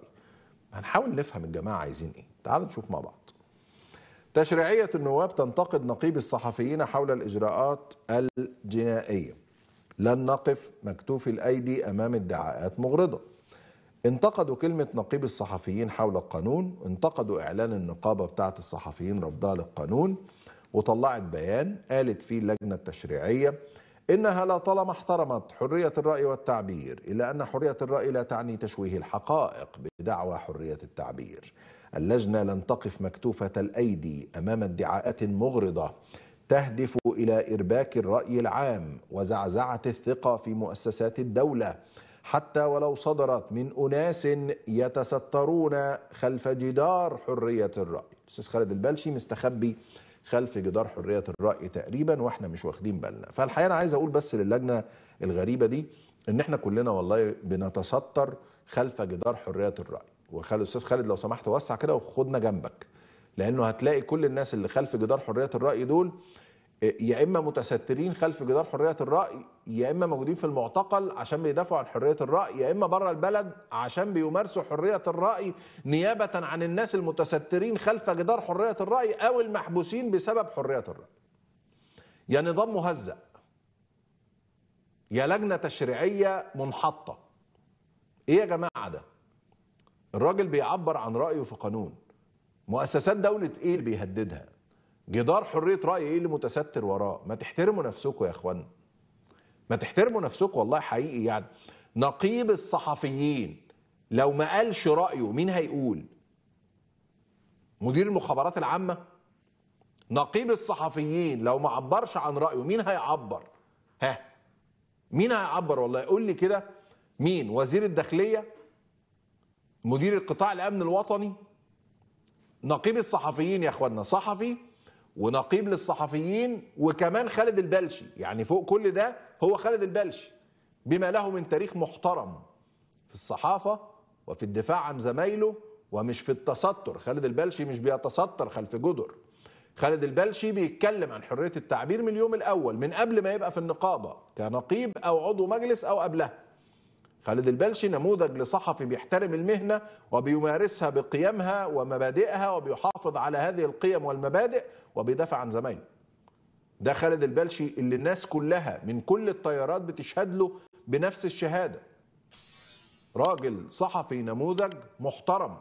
هنحاول نفهم الجماعة عايزين ايه تعالوا نشوف مع بعض تشريعية النواب تنتقد نقيب الصحفيين حول الإجراءات الجنائية لن نقف مكتوف الأيدي أمام ادعاءات مغرضة انتقدوا كلمة نقيب الصحفيين حول القانون انتقدوا إعلان النقابة بتاعة الصحفيين رفضها للقانون وطلعت بيان قالت فيه اللجنة التشريعية إنها لا طالما احترمت حرية الرأي والتعبير إلا أن حرية الرأي لا تعني تشويه الحقائق بدعوى حرية التعبير اللجنة لن تقف مكتوفة الأيدي أمام ادعاءات مغرضة تهدف إلى إرباك الرأي العام وزعزعة الثقة في مؤسسات الدولة حتى ولو صدرت من أناس يتسترون خلف جدار حرية الرأي الأستاذ خالد البلشي مستخبي خلف جدار حرية الرأي تقريبا وإحنا مش واخدين بالنا فالحقيقة أنا عايز أقول بس للجنة الغريبة دي إن إحنا كلنا والله بنتستر خلف جدار حرية الرأي وخالد أستاذ خالد لو سمحت وسع كده وخدنا جنبك لأنه هتلاقي كل الناس اللي خلف جدار حرية الرأي دول إيه، يا اما متسترين خلف جدار حريه الراي يا اما موجودين في المعتقل عشان بيدافعوا عن حريه الراي يا اما بره البلد عشان بيمارسوا حريه الراي نيابه عن الناس المتسترين خلف جدار حريه الراي او المحبوسين بسبب حريه الراي يا نظام مهزأ يا لجنه تشريعيه منحطه ايه يا جماعه ده الراجل بيعبر عن رايه في قانون مؤسسات دوله ايه اللي بيهددها جدار حريه راي ايه اللي متستر وراه ما تحترموا نفسكم يا اخوانا ما تحترموا نفسكم والله حقيقي يعني نقيب الصحفيين لو ما قالش رايه مين هيقول مدير المخابرات العامه نقيب الصحفيين لو ما عبرش عن رايه مين هيعبر ها مين هيعبر والله قول لي كده مين وزير الداخليه مدير القطاع الامن الوطني نقيب الصحفيين يا اخوانا صحفي ونقيب للصحفيين وكمان خالد البلشي يعني فوق كل ده هو خالد البلشي بما له من تاريخ محترم في الصحافة وفي الدفاع عن زمايله ومش في التستر خالد البلشي مش بيتستر خلف جدر خالد البلشي بيتكلم عن حرية التعبير من اليوم الأول من قبل ما يبقى في النقابة كنقيب أو عضو مجلس أو قبلها خالد البلشي نموذج لصحفي بيحترم المهنة وبيمارسها بقيمها ومبادئها وبيحافظ على هذه القيم والمبادئ وبيدافع عن زمايله ده خالد البلشي اللي الناس كلها من كل الطيارات بتشهد له بنفس الشهادة راجل صحفي نموذج محترم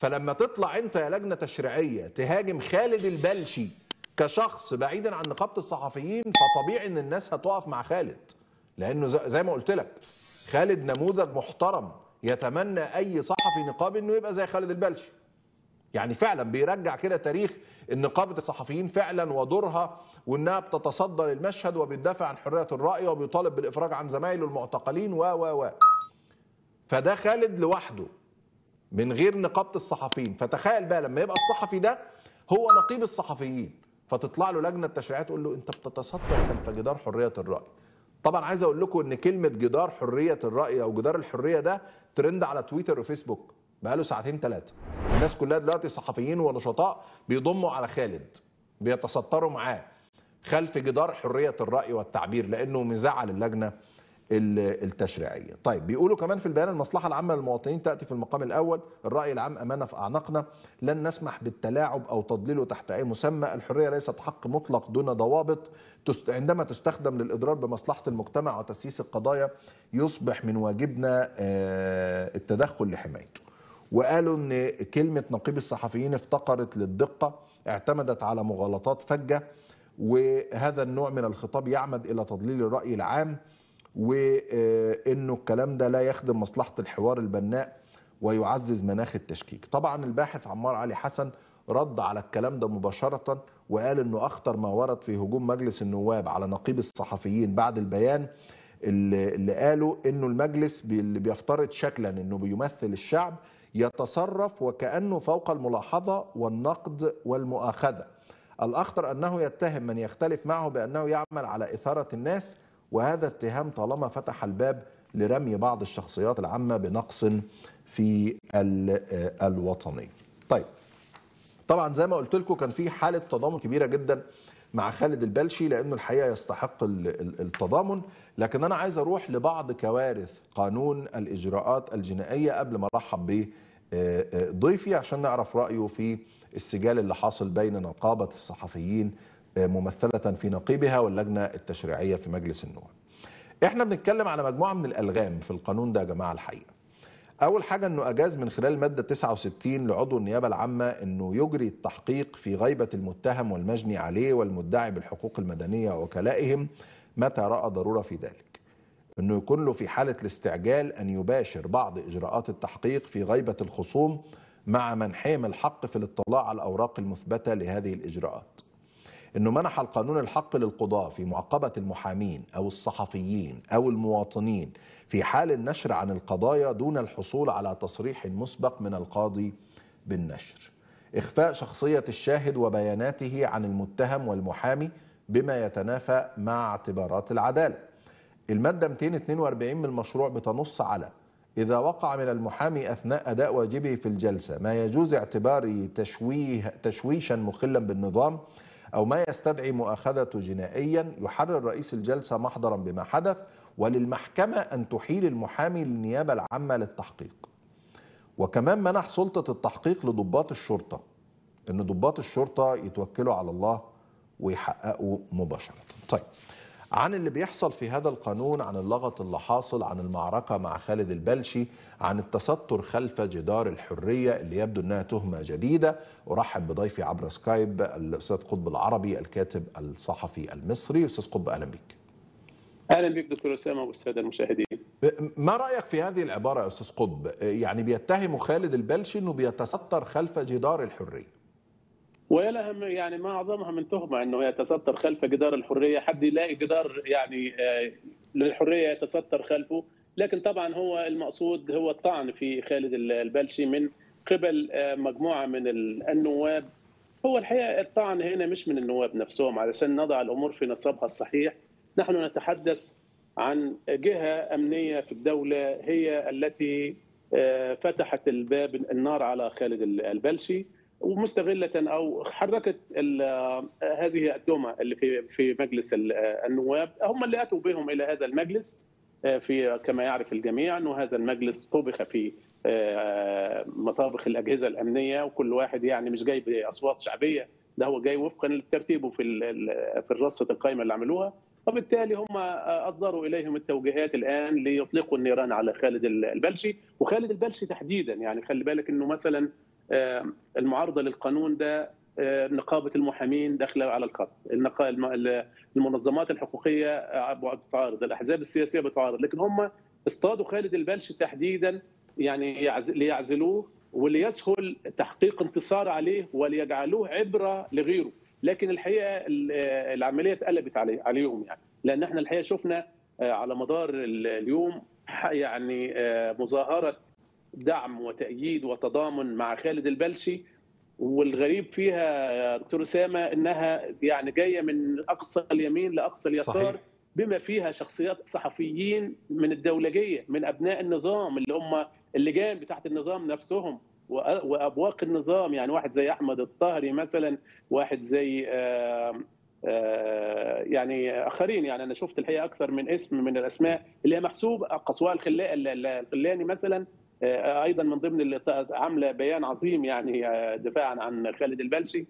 فلما تطلع انت يا لجنة تشريعية تهاجم خالد البلشي كشخص بعيدا عن نقابة الصحفيين فطبيعي ان الناس هتقف مع خالد لانه زي ما قلت لك خالد نموذج محترم يتمنى اي صحفي نقابي انه يبقى زي خالد البلشي يعني فعلا بيرجع كده تاريخ النقابه الصحفيين فعلا ودورها وانها بتتصدى للمشهد وبتدافع عن حريه الراي وبيطالب بالافراج عن زمايله المعتقلين و و و فده خالد لوحده من غير نقابه الصحفيين فتخيل بقى لما يبقى الصحفي ده هو نقيب الصحفيين فتطلع له لجنه تشريعات تقول له انت بتتصدر خلف جدار حريه الراي طبعا عايز اقول لكم ان كلمه جدار حريه الراي او جدار الحريه ده ترند على تويتر وفيسبوك بقاله ساعتين ثلاثه الناس كلها دلوقتي صحفيين ونشطاء بيضموا على خالد بيتستروا معاه خلف جدار حريه الراي والتعبير لانه مزعل اللجنه التشريعيه. طيب بيقولوا كمان في البيان المصلحه العامه للمواطنين تاتي في المقام الاول، الراي العام امانه في اعناقنا، لن نسمح بالتلاعب او تضليله تحت اي مسمى، الحريه ليست حق مطلق دون ضوابط، عندما تستخدم للإضرار بمصلحة المجتمع وتسييس القضايا يصبح من واجبنا آه، التدخل لحمايته وقالوا ان كلمه نقيب الصحفيين افتقرت للدقه اعتمدت على مغالطات فجه وهذا النوع من الخطاب يعمد الى تضليل الراي العام وانه آه، الكلام ده لا يخدم مصلحه الحوار البناء ويعزز مناخ التشكيك طبعا الباحث عمار علي حسن رد على الكلام ده مباشرة وقال أنه أخطر ما ورد في هجوم مجلس النواب على نقيب الصحفيين بعد البيان اللي قالوا أنه المجلس اللي بيفترض شكلا أنه بيمثل الشعب يتصرف وكأنه فوق الملاحظة والنقد والمؤاخذة الأخطر أنه يتهم من يختلف معه بأنه يعمل على إثارة الناس وهذا اتهام طالما فتح الباب لرمي بعض الشخصيات العامة بنقص في الوطني طيب طبعا زي ما قلت لكم كان في حاله تضامن كبيره جدا مع خالد البلشي لانه الحقيقه يستحق التضامن لكن انا عايز اروح لبعض كوارث قانون الاجراءات الجنائيه قبل ما ارحب به آه، آه، ضيفي عشان نعرف رايه في السجال اللي حاصل بين نقابه الصحفيين آه، ممثله في نقيبها واللجنه التشريعيه في مجلس النواب. احنا بنتكلم على مجموعه من الالغام في القانون ده يا جماعه الحقيقه. اول حاجه انه اجاز من خلال ماده 69 لعضو النيابه العامه انه يجري التحقيق في غيبه المتهم والمجني عليه والمدعي بالحقوق المدنيه ووكلائهم متى راى ضروره في ذلك انه يكون له في حاله الاستعجال ان يباشر بعض اجراءات التحقيق في غيبه الخصوم مع منحهم الحق في الاطلاع على الاوراق المثبته لهذه الاجراءات أنه منح القانون الحق للقضاء في معاقبة المحامين أو الصحفيين أو المواطنين في حال النشر عن القضايا دون الحصول على تصريح مسبق من القاضي بالنشر إخفاء شخصية الشاهد وبياناته عن المتهم والمحامي بما يتنافى مع اعتبارات العدالة المادة 242 من المشروع بتنص على إذا وقع من المحامي أثناء أداء واجبه في الجلسة ما يجوز اعتباره تشويه تشويشا مخلا بالنظام أو ما يستدعي مؤاخذته جنائيا يحرر رئيس الجلسة محضرا بما حدث وللمحكمة أن تحيل المحامي للنيابة العامة للتحقيق وكمان منح سلطة التحقيق لضباط الشرطة أن ضباط الشرطة يتوكلوا على الله ويحققوا مباشرة طيب عن اللي بيحصل في هذا القانون عن اللغط اللي حاصل عن المعركة مع خالد البلشي عن التستر خلف جدار الحرية اللي يبدو أنها تهمة جديدة أرحب بضيفي عبر سكايب الأستاذ قطب العربي الكاتب الصحفي المصري أستاذ قطب أهلا بك اهلا بك دكتور اسامه والساده المشاهدين. ما رايك في هذه العباره يا استاذ قطب؟ يعني بيتهم خالد البلشي انه بيتستر خلف جدار الحريه. ويا لها يعني ما اعظمها من تهمه انه يتستر خلف جدار الحريه، حد يلاقي جدار يعني آه، للحريه يتستر خلفه، لكن طبعا هو المقصود هو الطعن في خالد البلشي من قبل آه، مجموعه من النواب هو الحقيقه الطعن هنا مش من النواب نفسهم علشان نضع الامور في نصابها الصحيح، نحن نتحدث عن جهه امنيه في الدوله هي التي آه، فتحت الباب النار على خالد البلشي ومستغله او حركت آه، هذه الدمى اللي في في مجلس آه، النواب هم اللي اتوا بهم الى هذا المجلس آه، في كما يعرف الجميع انه هذا المجلس طبخ في مطابخ الاجهزه الامنيه وكل واحد يعني مش جاي باصوات شعبيه ده هو جاي وفقا لترتيبه في في رصه القائمه اللي عملوها وبالتالي هم اصدروا اليهم التوجيهات الان ليطلقوا النيران على خالد البلشي وخالد البلشي تحديدا يعني خلي بالك انه مثلا آه، المعارضه للقانون ده آه، نقابه المحامين داخله على الخط، المنظمات الحقوقيه آه، بتعارض، الاحزاب السياسيه بتعارض، لكن هم اصطادوا خالد البلش تحديدا يعني ليعزلوه وليسهل تحقيق انتصار عليه وليجعلوه عبره لغيره، لكن الحقيقه العمليه اتقلبت عليه عليهم يعني، لان احنا الحقيقه شفنا على مدار اليوم يعني مظاهره دعم وتأييد وتضامن مع خالد البلشي والغريب فيها يا دكتور اسامه انها يعني جايه من اقصى اليمين لاقصى اليسار صحيح. بما فيها شخصيات صحفيين من الدولجيه من ابناء النظام اللي هم اللجان بتاعت النظام نفسهم وابواق النظام يعني واحد زي احمد الطهري مثلا واحد زي آآ آه، آآ آه، يعني اخرين يعني انا شفت الحقيقه اكثر من اسم من الاسماء اللي هي محسوب قصواء الخلاني مثلا آه، ايضا من ضمن اللي عامله بيان عظيم يعني آه، دفاعا عن خالد البلشي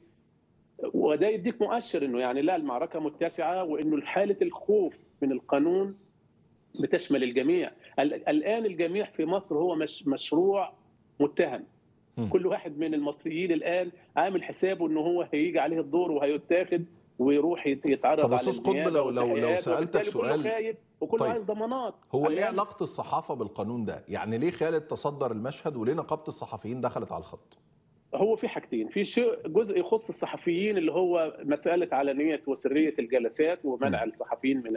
وده يديك مؤشر انه يعني لا المعركه متسعه وانه حاله الخوف من القانون بتشمل الجميع الان الجميع في مصر هو مش مشروع متهم كل واحد من المصريين الان عامل حسابه انه هو هيجي عليه الدور وهيتاخد ويروح يتعرض طب على استاذ قطب لو لو لو سالتك سؤال كله وكله طيب. عايز ضمانات هو ايه علاقه الصحافه بالقانون ده؟ يعني ليه خالد تصدر المشهد وليه نقابه الصحفيين دخلت على الخط؟ هو في حاجتين في شيء جزء يخص الصحفيين اللي هو مساله علنيه وسريه الجلسات ومنع م. نعم. الصحفيين من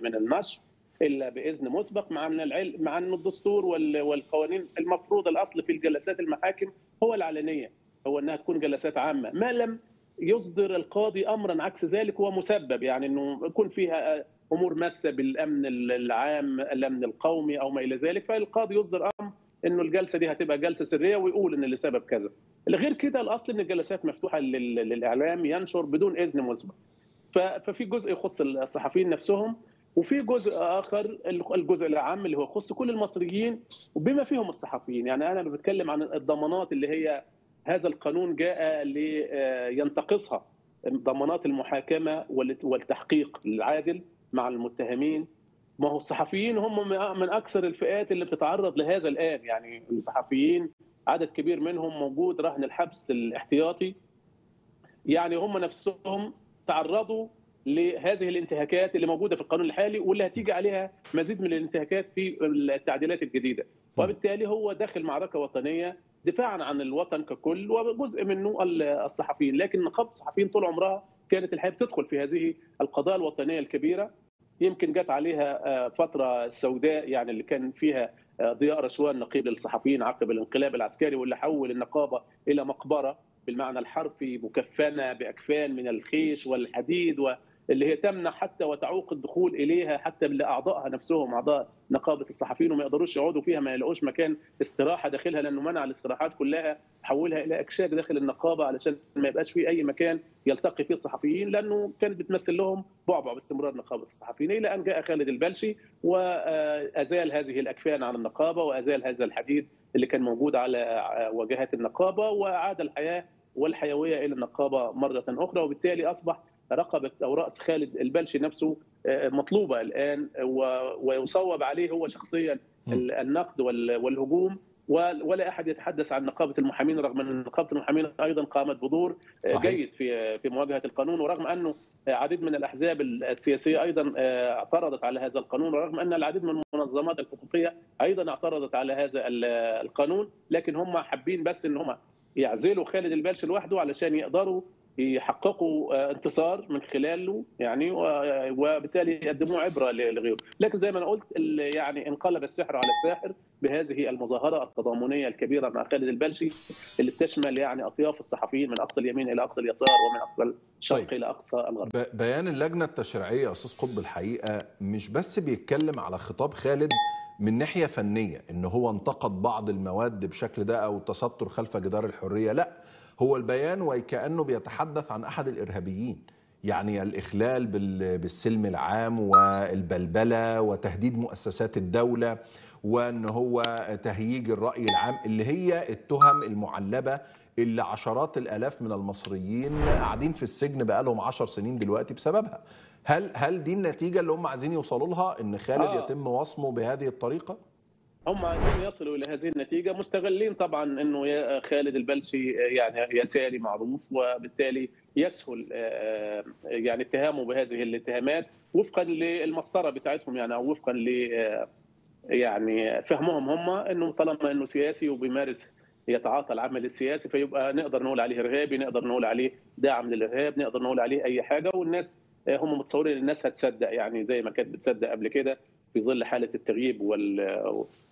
من النشر الا باذن مسبق مع ان العلم مع ان الدستور والقوانين المفروض الاصل في الجلسات المحاكم هو العلنيه هو انها تكون جلسات عامه ما لم يصدر القاضي امرا عكس ذلك ومسبب يعني انه يكون فيها امور ماسه بالامن العام الامن القومي او ما الى ذلك فالقاضي يصدر امر انه الجلسه دي هتبقى جلسه سريه ويقول ان اللي سبب كذا غير كده الاصل ان الجلسات مفتوحه للاعلام ينشر بدون اذن مسبق ففي جزء يخص الصحفيين نفسهم وفي جزء اخر الجزء العام اللي هو يخص كل المصريين وبما فيهم الصحفيين يعني انا بتكلم عن الضمانات اللي هي هذا القانون جاء لينتقصها ضمانات المحاكمه والتحقيق العادل مع المتهمين ما هو الصحفيين هم من اكثر الفئات اللي بتتعرض لهذا الان يعني الصحفيين عدد كبير منهم موجود رهن الحبس الاحتياطي يعني هم نفسهم تعرضوا لهذه الانتهاكات اللي موجوده في القانون الحالي واللي هتيجي عليها مزيد من الانتهاكات في التعديلات الجديده وبالتالي هو داخل معركه وطنيه دفاعا عن الوطن ككل وجزء منه الصحفيين لكن نقابه الصحفيين طول عمرها كانت الحقيقه بتدخل في هذه القضايا الوطنيه الكبيره يمكن جت عليها آه، فتره سوداء يعني اللي كان فيها آه، ضياء رشوان نقيب للصحفيين عقب الانقلاب العسكري واللي حول النقابه الى مقبره بالمعنى الحرفي مكفنه باكفان من الخيش والحديد و اللي هي تمنع حتى وتعوق الدخول اليها حتى لاعضائها نفسهم اعضاء نقابه الصحفيين وما يقدروش يقعدوا فيها ما يلاقوش مكان استراحه داخلها لانه منع الاستراحات كلها حولها الى اكشاك داخل النقابه علشان ما يبقاش في اي مكان يلتقي فيه الصحفيين لانه كانت بتمثل لهم بعبع باستمرار نقابه الصحفيين الى ان جاء خالد البلشي وازال هذه الاكفان عن النقابه وازال هذا الحديد اللي كان موجود على واجهات النقابه واعاد الحياه والحيويه الى النقابه مره اخرى وبالتالي اصبح رقبه او راس خالد البلشي نفسه آه، مطلوبه الان ويصوب عليه هو شخصيا النقد والهجوم ولا احد يتحدث عن نقابه المحامين رغم ان نقابه المحامين ايضا قامت بدور آه، صحيح. جيد في آه، في مواجهه القانون ورغم انه عديد من الاحزاب السياسيه ايضا اعترضت على هذا القانون ورغم ان العديد من المنظمات الحقوقيه ايضا اعترضت على هذا القانون لكن هم حابين بس ان هم يعزلوا خالد البلش لوحده علشان يقدروا يحققوا آه، انتصار من خلاله يعني وبالتالي يقدموه عبره لغيره، لكن زي ما انا قلت يعني انقلب السحر على الساحر بهذه المظاهره التضامنيه الكبيره مع خالد البلشي اللي بتشمل يعني اطياف الصحفيين من اقصى اليمين الى اقصى اليسار ومن اقصى الشرق طيب. الى اقصى الغرب. بيان اللجنه التشريعيه يا استاذ قطب الحقيقه مش بس بيتكلم على خطاب خالد من ناحيه فنيه ان هو انتقد بعض المواد بشكل ده او تستر خلف جدار الحريه، لا هو البيان وكأنه بيتحدث عن أحد الإرهابيين يعني الإخلال بالسلم العام والبلبلة وتهديد مؤسسات الدولة وأن هو تهييج الرأي العام اللي هي التهم المعلبة اللي عشرات الآلاف من المصريين قاعدين في السجن بقالهم عشر سنين دلوقتي بسببها هل هل دي النتيجة اللي هم عايزين يوصلوا لها إن خالد آه. يتم وصمه بهذه الطريقة؟ هم عايزين يصلوا الى هذه النتيجه مستغلين طبعا انه خالد البلشي يعني يساري معروف وبالتالي يسهل آه، يعني اتهامه بهذه الاتهامات وفقا للمسطره بتاعتهم يعني او وفقا ل آه، يعني فهمهم هم انه طالما انه سياسي وبيمارس يتعاطى العمل السياسي فيبقى نقدر نقول عليه ارهابي نقدر نقول عليه داعم للارهاب نقدر نقول عليه اي حاجه والناس آه، هم متصورين الناس هتصدق يعني زي ما كانت بتصدق قبل كده في ظل حاله التغييب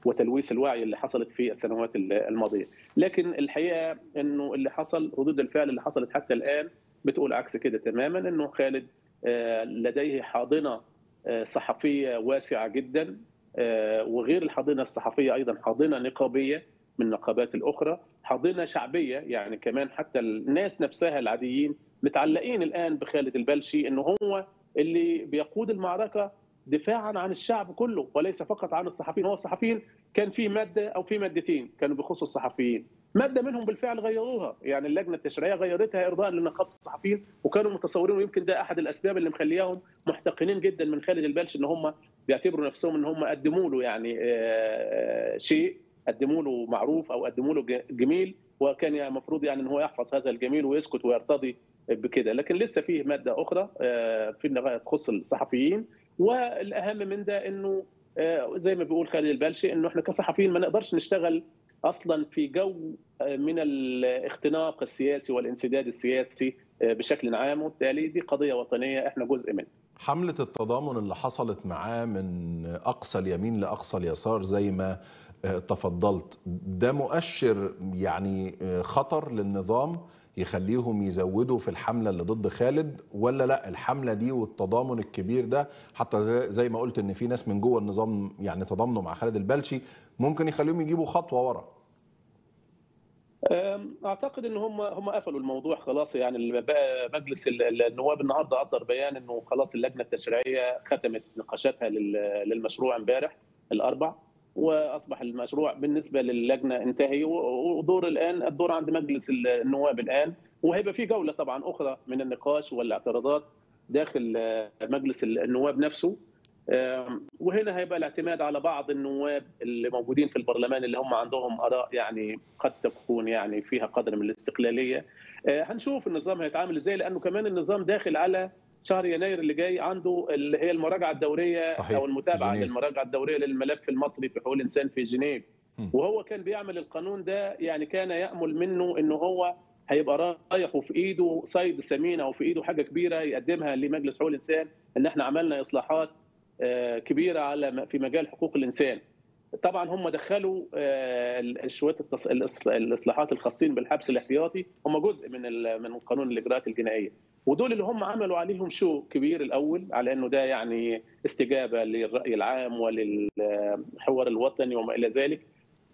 وتلويث الوعي اللي حصلت في السنوات الماضيه، لكن الحقيقه انه اللي حصل ردود الفعل اللي حصلت حتى الان بتقول عكس كده تماما انه خالد آه، لديه حاضنه آه، صحفيه واسعه جدا آه، وغير الحاضنه الصحفيه ايضا حاضنه نقابيه من النقابات الاخرى، حاضنه شعبيه يعني كمان حتى الناس نفسها العاديين متعلقين الان بخالد البلشي انه هو اللي بيقود المعركه دفاعا عن الشعب كله وليس فقط عن الصحفيين هو الصحفيين كان في ماده او في مادتين كانوا بيخصوا الصحفيين ماده منهم بالفعل غيروها يعني اللجنه التشريعيه غيرتها ارضاء لنقابه الصحفيين وكانوا متصورين ويمكن ده احد الاسباب اللي مخلياهم محتقنين جدا من خالد البلش ان هم بيعتبروا نفسهم ان هم قدموا له يعني آه، آه، شيء قدموا له معروف او قدموا له جميل وكان المفروض يعني, يعني ان هو يحفظ هذا الجميل ويسكت ويرتضي بكده لكن لسه فيه ماده اخرى آه، في تخص الصحفيين والاهم من ده انه آه، زي ما بيقول خالد البلشي انه احنا كصحفيين ما نقدرش نشتغل اصلا في جو آه، من الاختناق السياسي والانسداد السياسي آه، بشكل عام وبالتالي دي قضيه وطنيه احنا جزء منها. حمله التضامن اللي حصلت معاه من اقصى اليمين لاقصى اليسار زي ما تفضلت ده مؤشر يعني خطر للنظام يخليهم يزودوا في الحمله اللي ضد خالد ولا لا الحمله دي والتضامن الكبير ده حتى زي ما قلت ان في ناس من جوه النظام يعني تضامنوا مع خالد البلشي ممكن يخليهم يجيبوا خطوه ورا اعتقد ان هم هم قفلوا الموضوع خلاص يعني مجلس النواب النهارده اصدر بيان انه خلاص اللجنه التشريعيه ختمت نقاشاتها للمشروع امبارح الاربع واصبح المشروع بالنسبه للجنه انتهي ودور الان الدور عند مجلس النواب الان وهيبقى في جوله طبعا اخرى من النقاش والاعتراضات داخل آه، مجلس النواب نفسه وهنا هيبقى الاعتماد على بعض النواب اللي موجودين في البرلمان اللي هم عندهم اراء يعني قد تكون يعني فيها قدر من الاستقلاليه آه، هنشوف النظام هيتعامل ازاي لانه كمان النظام داخل على شهر يناير اللي جاي عنده اللي هي المراجعه الدوريه صحيح. او المتابعه جنيف. للمراجعه الدوريه للملف المصري في حقوق الانسان في جنيف وهو كان بيعمل القانون ده يعني كان يامل منه ان هو هيبقى رايح وفي ايده صيد سمين او في ايده حاجه كبيره يقدمها لمجلس حقوق الانسان ان احنا عملنا اصلاحات آه، كبيره على في مجال حقوق الانسان طبعا هم دخلوا آه، شويه الاصلاحات الخاصين بالحبس الاحتياطي هم جزء من من قانون الاجراءات الجنائيه ودول اللي هم عملوا عليهم شو كبير الاول على انه ده يعني استجابه للراي العام وللحوار آه، الوطني وما الى ذلك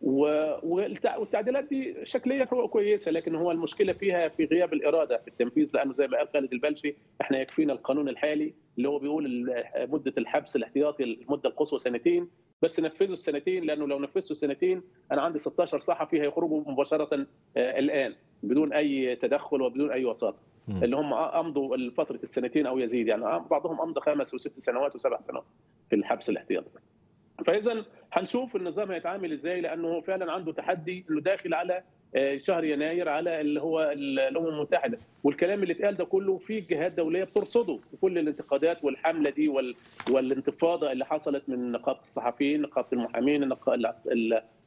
والتعديلات دي شكليا هو كويسه لكن هو المشكله فيها في غياب الاراده في التنفيذ لانه زي ما قال خالد البلشي احنا يكفينا القانون الحالي اللي هو بيقول مده الحبس الاحتياطي المده القصوى سنتين بس نفذوا السنتين لانه لو نفذتوا السنتين انا عندي 16 صحفي هيخرجوا مباشره آه، الان بدون اي تدخل وبدون اي وساطه اللي هم امضوا فتره السنتين او يزيد يعني بعضهم امضى خمس وست سنوات وسبع سنوات في الحبس الاحتياطي فاذا هنشوف النظام هيتعامل ازاي لانه هو فعلا عنده تحدي انه داخل على آه، شهر يناير على اللي هو الامم المتحده والكلام اللي اتقال ده كله في جهات دوليه بترصده وكل الانتقادات والحمله دي والانتفاضه اللي حصلت من نقابه الصحفيين نقابه المحامين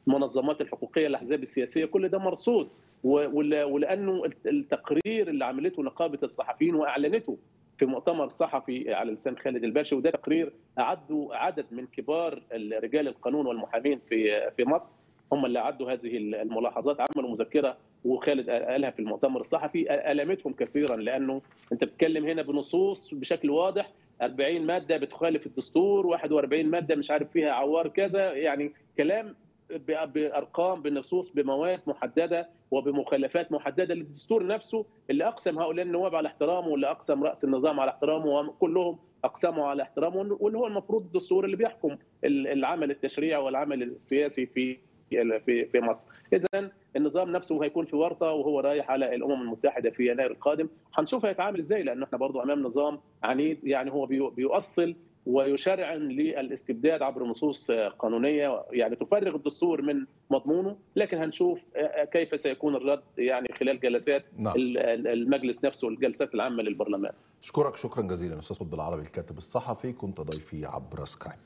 المنظمات الحقوقيه الاحزاب السياسيه كل ده مرصود ولانه التقرير اللي عملته نقابه الصحفيين واعلنته في مؤتمر صحفي على لسان خالد الباشا وده تقرير اعدوا عدد من كبار رجال القانون والمحامين في في مصر هم اللي عدوا هذه الملاحظات عملوا مذكره وخالد قالها في المؤتمر الصحفي المتهم كثيرا لانه انت بتتكلم هنا بنصوص بشكل واضح 40 ماده بتخالف الدستور 41 ماده مش عارف فيها عوار كذا يعني كلام بارقام بنصوص بمواد محدده وبمخالفات محدده للدستور نفسه اللي اقسم هؤلاء النواب على احترامه واللي اقسم راس النظام على احترامه وكلهم اقسموا على احترامه واللي هو المفروض الدستور اللي بيحكم العمل التشريعي والعمل السياسي في في في مصر. اذا النظام نفسه هيكون في ورطه وهو رايح على الامم المتحده في يناير القادم، هنشوف هيتعامل ازاي لانه احنا برضه امام نظام عنيد يعني هو بيؤصل ويشرع للاستبداد عبر نصوص قانونيه يعني تفرغ الدستور من مضمونه لكن هنشوف كيف سيكون الرد يعني خلال جلسات نعم. المجلس نفسه الجلسات العامه للبرلمان. اشكرك شكرا جزيلا استاذ قطب العربي الكاتب الصحفي كنت ضيفي عبر سكايب.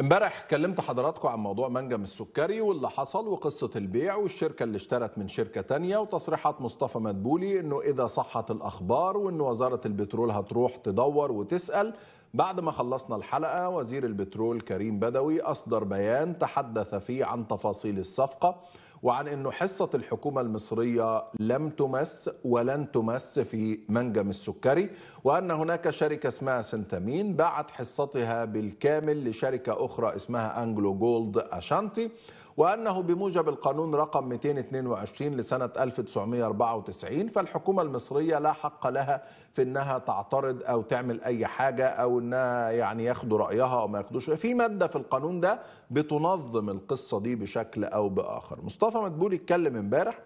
امبارح كلمت حضراتكم عن موضوع منجم السكري واللي حصل وقصة البيع والشركة اللي اشترت من شركة تانية وتصريحات مصطفى مدبولي انه اذا صحت الاخبار وان وزارة البترول هتروح تدور وتسأل بعد ما خلصنا الحلقة وزير البترول كريم بدوي اصدر بيان تحدث فيه عن تفاصيل الصفقة وعن أن حصة الحكومة المصرية لم تمس ولن تمس في منجم السكري وأن هناك شركة اسمها سنتامين باعت حصتها بالكامل لشركة أخرى اسمها أنجلو جولد أشانتي وأنه بموجب القانون رقم 222 لسنة 1994 فالحكومة المصرية لا حق لها في أنها تعترض أو تعمل أي حاجة أو أنها يعني ياخدوا رأيها أو ما ياخدوش في مادة في القانون ده بتنظم القصة دي بشكل أو بآخر مصطفى مدبولي اتكلم امبارح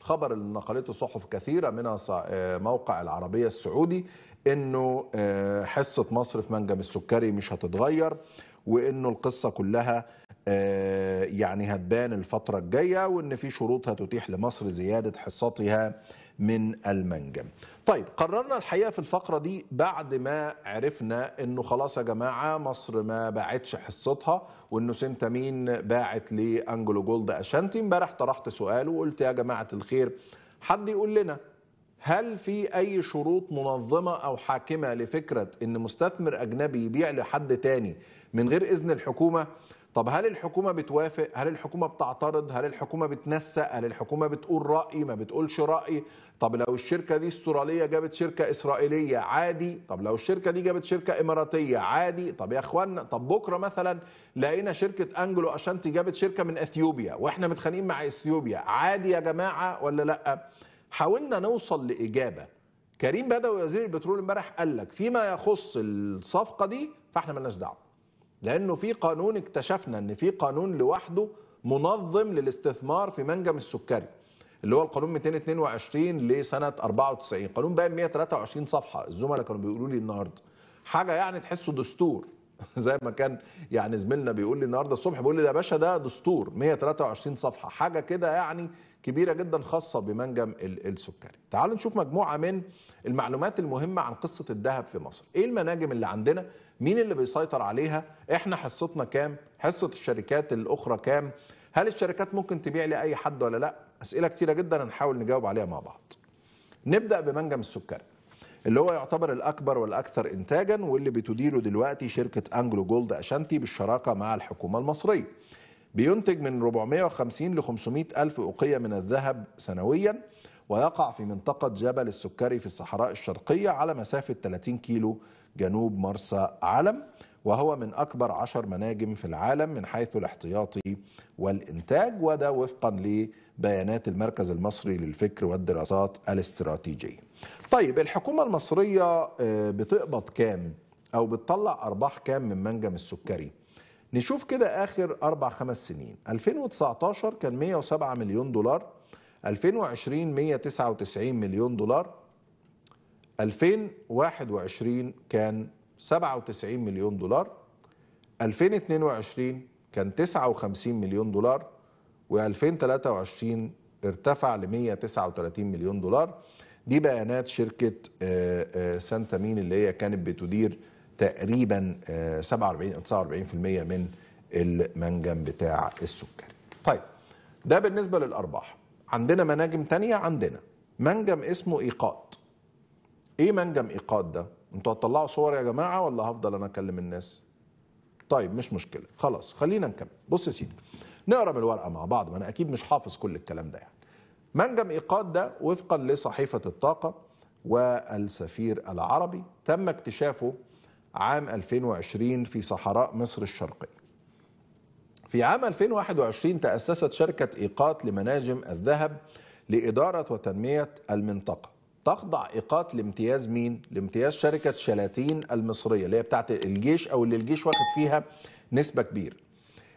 الخبر اللي نقلته صحف كثيرة منها آه، موقع العربية السعودي انه آه، حصة مصر في منجم السكري مش هتتغير وانه القصة كلها آه، يعني هتبان الفترة الجاية وإن في شروط هتتيح لمصر زيادة حصتها من المنجم طيب قررنا الحقيقة في الفقرة دي بعد ما عرفنا أنه خلاص يا جماعة مصر ما باعتش حصتها وأنه سنتامين باعت لأنجلو جولد أشانتي امبارح طرحت سؤال وقلت يا جماعة الخير حد يقول لنا هل في أي شروط منظمة أو حاكمة لفكرة أن مستثمر أجنبي يبيع لحد تاني من غير إذن الحكومة؟ طب هل الحكومه بتوافق هل الحكومه بتعترض هل الحكومه بتنسق هل الحكومه بتقول راي ما بتقولش راي طب لو الشركه دي استراليه جابت شركه اسرائيليه عادي طب لو الشركه دي جابت شركه اماراتيه عادي طب يا اخوانا طب بكره مثلا لقينا شركه انجلو اشانتي جابت شركه من اثيوبيا واحنا متخانقين مع اثيوبيا عادي يا جماعه ولا لا حاولنا نوصل لاجابه كريم بدوي وزير البترول امبارح قال لك فيما يخص الصفقه دي فاحنا مالناش دعوه لانه في قانون اكتشفنا ان في قانون لوحده منظم للاستثمار في منجم السكري اللي هو القانون 222 لسنه 94 قانون بقى 123 صفحه الزملاء كانوا بيقولوا لي النهارده حاجه يعني تحسه دستور (laughs) زي ما كان يعني زميلنا بيقول لي النهارده الصبح بيقول لي ده يا باشا ده دستور 123 صفحه حاجه كده يعني كبيره جدا خاصه بمنجم السكري تعالوا نشوف مجموعه من المعلومات المهمه عن قصه الذهب في مصر ايه المناجم اللي عندنا مين اللي بيسيطر عليها احنا حصتنا كام حصه الشركات الاخرى كام هل الشركات ممكن تبيع لاي حد ولا لا اسئله كتيره جدا هنحاول نجاوب عليها مع بعض نبدا بمنجم السكري اللي هو يعتبر الاكبر والاكثر انتاجا واللي بتديره دلوقتي شركه انجلو جولد اشانتي بالشراكه مع الحكومه المصريه بينتج من 450 ل 500 ألف أوقية من الذهب سنويا ويقع في منطقة جبل السكري في الصحراء الشرقية على مسافة 30 كيلو جنوب مرسى علم وهو من أكبر عشر مناجم في العالم من حيث الاحتياطي والإنتاج وده وفقا لبيانات المركز المصري للفكر والدراسات الاستراتيجية طيب الحكومة المصرية آه، بتقبض كام أو بتطلع أرباح كام من منجم السكري؟ نشوف كده اخر اربع خمس سنين 2019 كان 107 مليون دولار 2020 199 مليون دولار 2021 كان 97 مليون دولار 2022 كان 59 مليون دولار و2023 ارتفع ل 139 مليون دولار دي بيانات شركة آه، آه، سانتا مين اللي هي كانت بتدير تقريبا 47 آه، او 49% من المنجم بتاع السكري. طيب ده بالنسبه للارباح. عندنا مناجم تانية عندنا منجم اسمه ايقاط. ايه منجم ايقاط ده؟ انتوا هتطلعوا صور يا جماعه ولا هفضل انا اكلم الناس؟ طيب مش مشكله خلاص خلينا نكمل بص يا سيدي نقرا من الورقه مع بعض ما انا اكيد مش حافظ كل الكلام ده يعني منجم ايقاط ده وفقا لصحيفه الطاقه والسفير العربي تم اكتشافه عام 2020 في صحراء مصر الشرقية في عام 2021 تأسست شركة إيقاط لمناجم الذهب لإدارة وتنمية المنطقة تخضع إيقاط لامتياز مين؟ لامتياز شركة شلاتين المصرية اللي هي بتاعت الجيش أو اللي الجيش واخد فيها نسبة كبيرة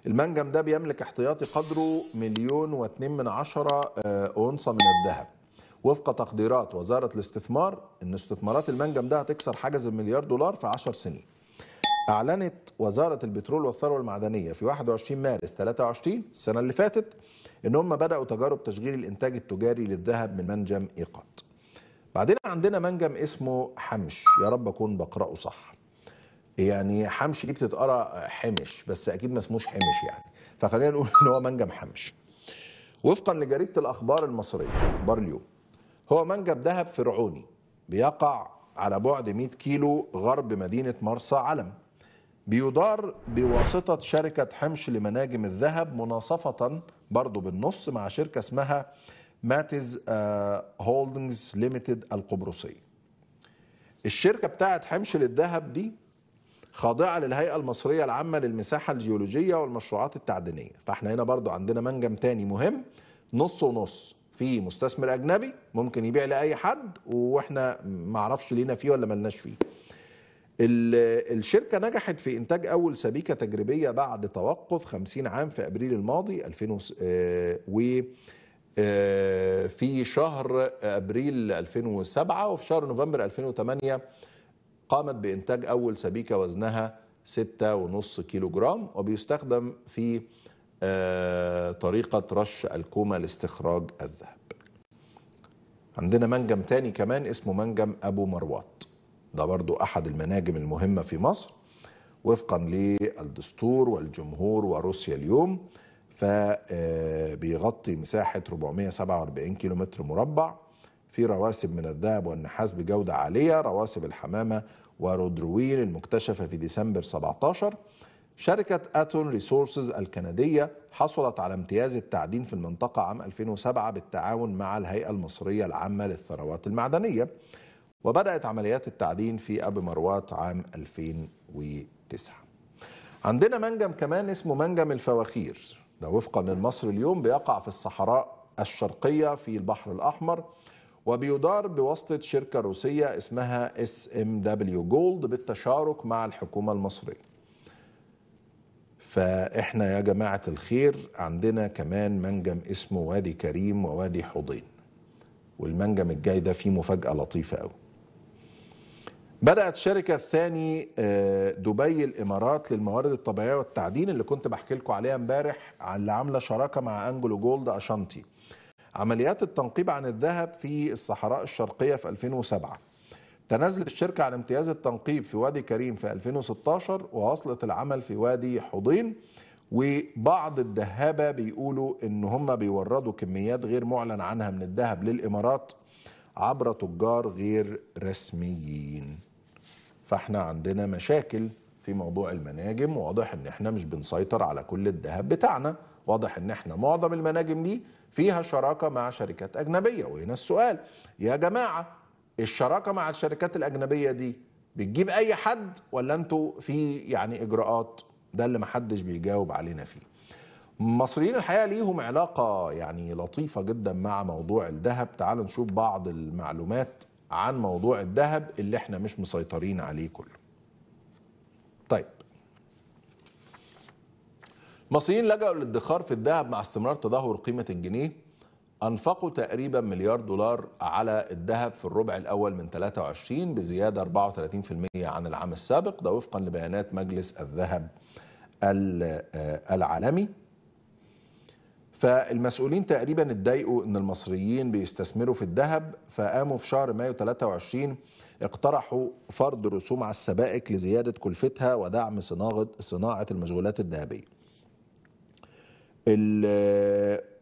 المنجم ده بيملك احتياطي قدره مليون واتنين من عشرة آه، أونصة من الذهب وفق تقديرات وزاره الاستثمار ان استثمارات المنجم ده هتكسر حاجز المليار دولار في 10 سنين. اعلنت وزاره البترول والثروه المعدنيه في 21 مارس 23 السنه اللي فاتت ان هم بداوا تجارب تشغيل الانتاج التجاري للذهب من منجم ايقات. بعدين عندنا منجم اسمه حمش يا رب اكون بقراه صح. يعني حمش دي بتتقرا حمش بس اكيد ما اسموش حمش يعني فخلينا نقول ان هو منجم حمش. وفقا لجريده الاخبار المصريه اخبار اليوم هو منجم ذهب فرعوني بيقع على بعد 100 كيلو غرب مدينة مرسى علم بيدار بواسطة شركة حمش لمناجم الذهب مناصفة برضو بالنص مع شركة اسمها ماتز آه، هولدنجز ليميتد القبرصية الشركة بتاعت حمش للذهب دي خاضعة للهيئة المصرية العامة للمساحة الجيولوجية والمشروعات التعدينية فاحنا هنا برضو عندنا منجم تاني مهم نص ونص في مستثمر اجنبي ممكن يبيع لاي حد واحنا ما اعرفش لينا فيه ولا ملناش فيه الشركه نجحت في انتاج اول سبيكه تجريبيه بعد توقف 50 عام في ابريل الماضي 2000 آه، و آه، في شهر ابريل 2007 وفي شهر نوفمبر 2008 قامت بانتاج اول سبيكه وزنها 6.5 كيلو جرام وبيستخدم في آه، طريقة رش الكومة لاستخراج الذهب عندنا منجم تاني كمان اسمه منجم أبو مروات ده برضو أحد المناجم المهمة في مصر وفقا للدستور والجمهور وروسيا اليوم فبيغطي آه، مساحة 447 كيلومتر مربع في رواسب من الذهب والنحاس بجودة عالية رواسب الحمامة ورودروين المكتشفة في ديسمبر 17 شركة أتون ريسورسز الكندية حصلت على امتياز التعدين في المنطقة عام 2007 بالتعاون مع الهيئة المصرية العامة للثروات المعدنية وبدأت عمليات التعدين في أبو مروات عام 2009 عندنا منجم كمان اسمه منجم الفواخير ده وفقا للمصر اليوم بيقع في الصحراء الشرقية في البحر الأحمر وبيدار بواسطة شركة روسية اسمها اس ام دبليو جولد بالتشارك مع الحكومة المصرية فاحنا يا جماعه الخير عندنا كمان منجم اسمه وادي كريم ووادي حضين والمنجم الجاي ده فيه مفاجاه لطيفه قوي بدأت الشركة الثاني آه، دبي الإمارات للموارد الطبيعية والتعدين اللي كنت بحكي لكم عليها امبارح اللي عاملة شراكة مع أنجلو جولد أشانتي عمليات التنقيب عن الذهب في الصحراء الشرقية في 2007 تنازلت الشركة عن امتياز التنقيب في وادي كريم في 2016 وواصلت العمل في وادي حضين وبعض الدهابة بيقولوا ان هم بيوردوا كميات غير معلن عنها من الذهب للإمارات عبر تجار غير رسميين فاحنا عندنا مشاكل في موضوع المناجم واضح ان احنا مش بنسيطر على كل الذهب بتاعنا واضح ان احنا معظم المناجم دي فيها شراكه مع شركات اجنبيه وهنا السؤال يا جماعه الشراكه مع الشركات الاجنبيه دي بتجيب اي حد ولا انتوا في يعني اجراءات ده اللي محدش بيجاوب علينا فيه المصريين الحقيقه ليهم علاقه يعني لطيفه جدا مع موضوع الذهب تعالوا نشوف بعض المعلومات عن موضوع الذهب اللي احنا مش مسيطرين عليه كله طيب المصريين لجأوا للادخار في الذهب مع استمرار تدهور قيمه الجنيه أنفقوا تقريبا مليار دولار على الذهب في الربع الأول من 23 بزيادة 34% عن العام السابق ده وفقا لبيانات مجلس الذهب آه، العالمي فالمسؤولين تقريبا اتضايقوا ان المصريين بيستثمروا في الذهب فقاموا في شهر مايو 23 اقترحوا فرض رسوم على السبائك لزياده كلفتها ودعم صناعه صناعه المشغولات الذهبيه.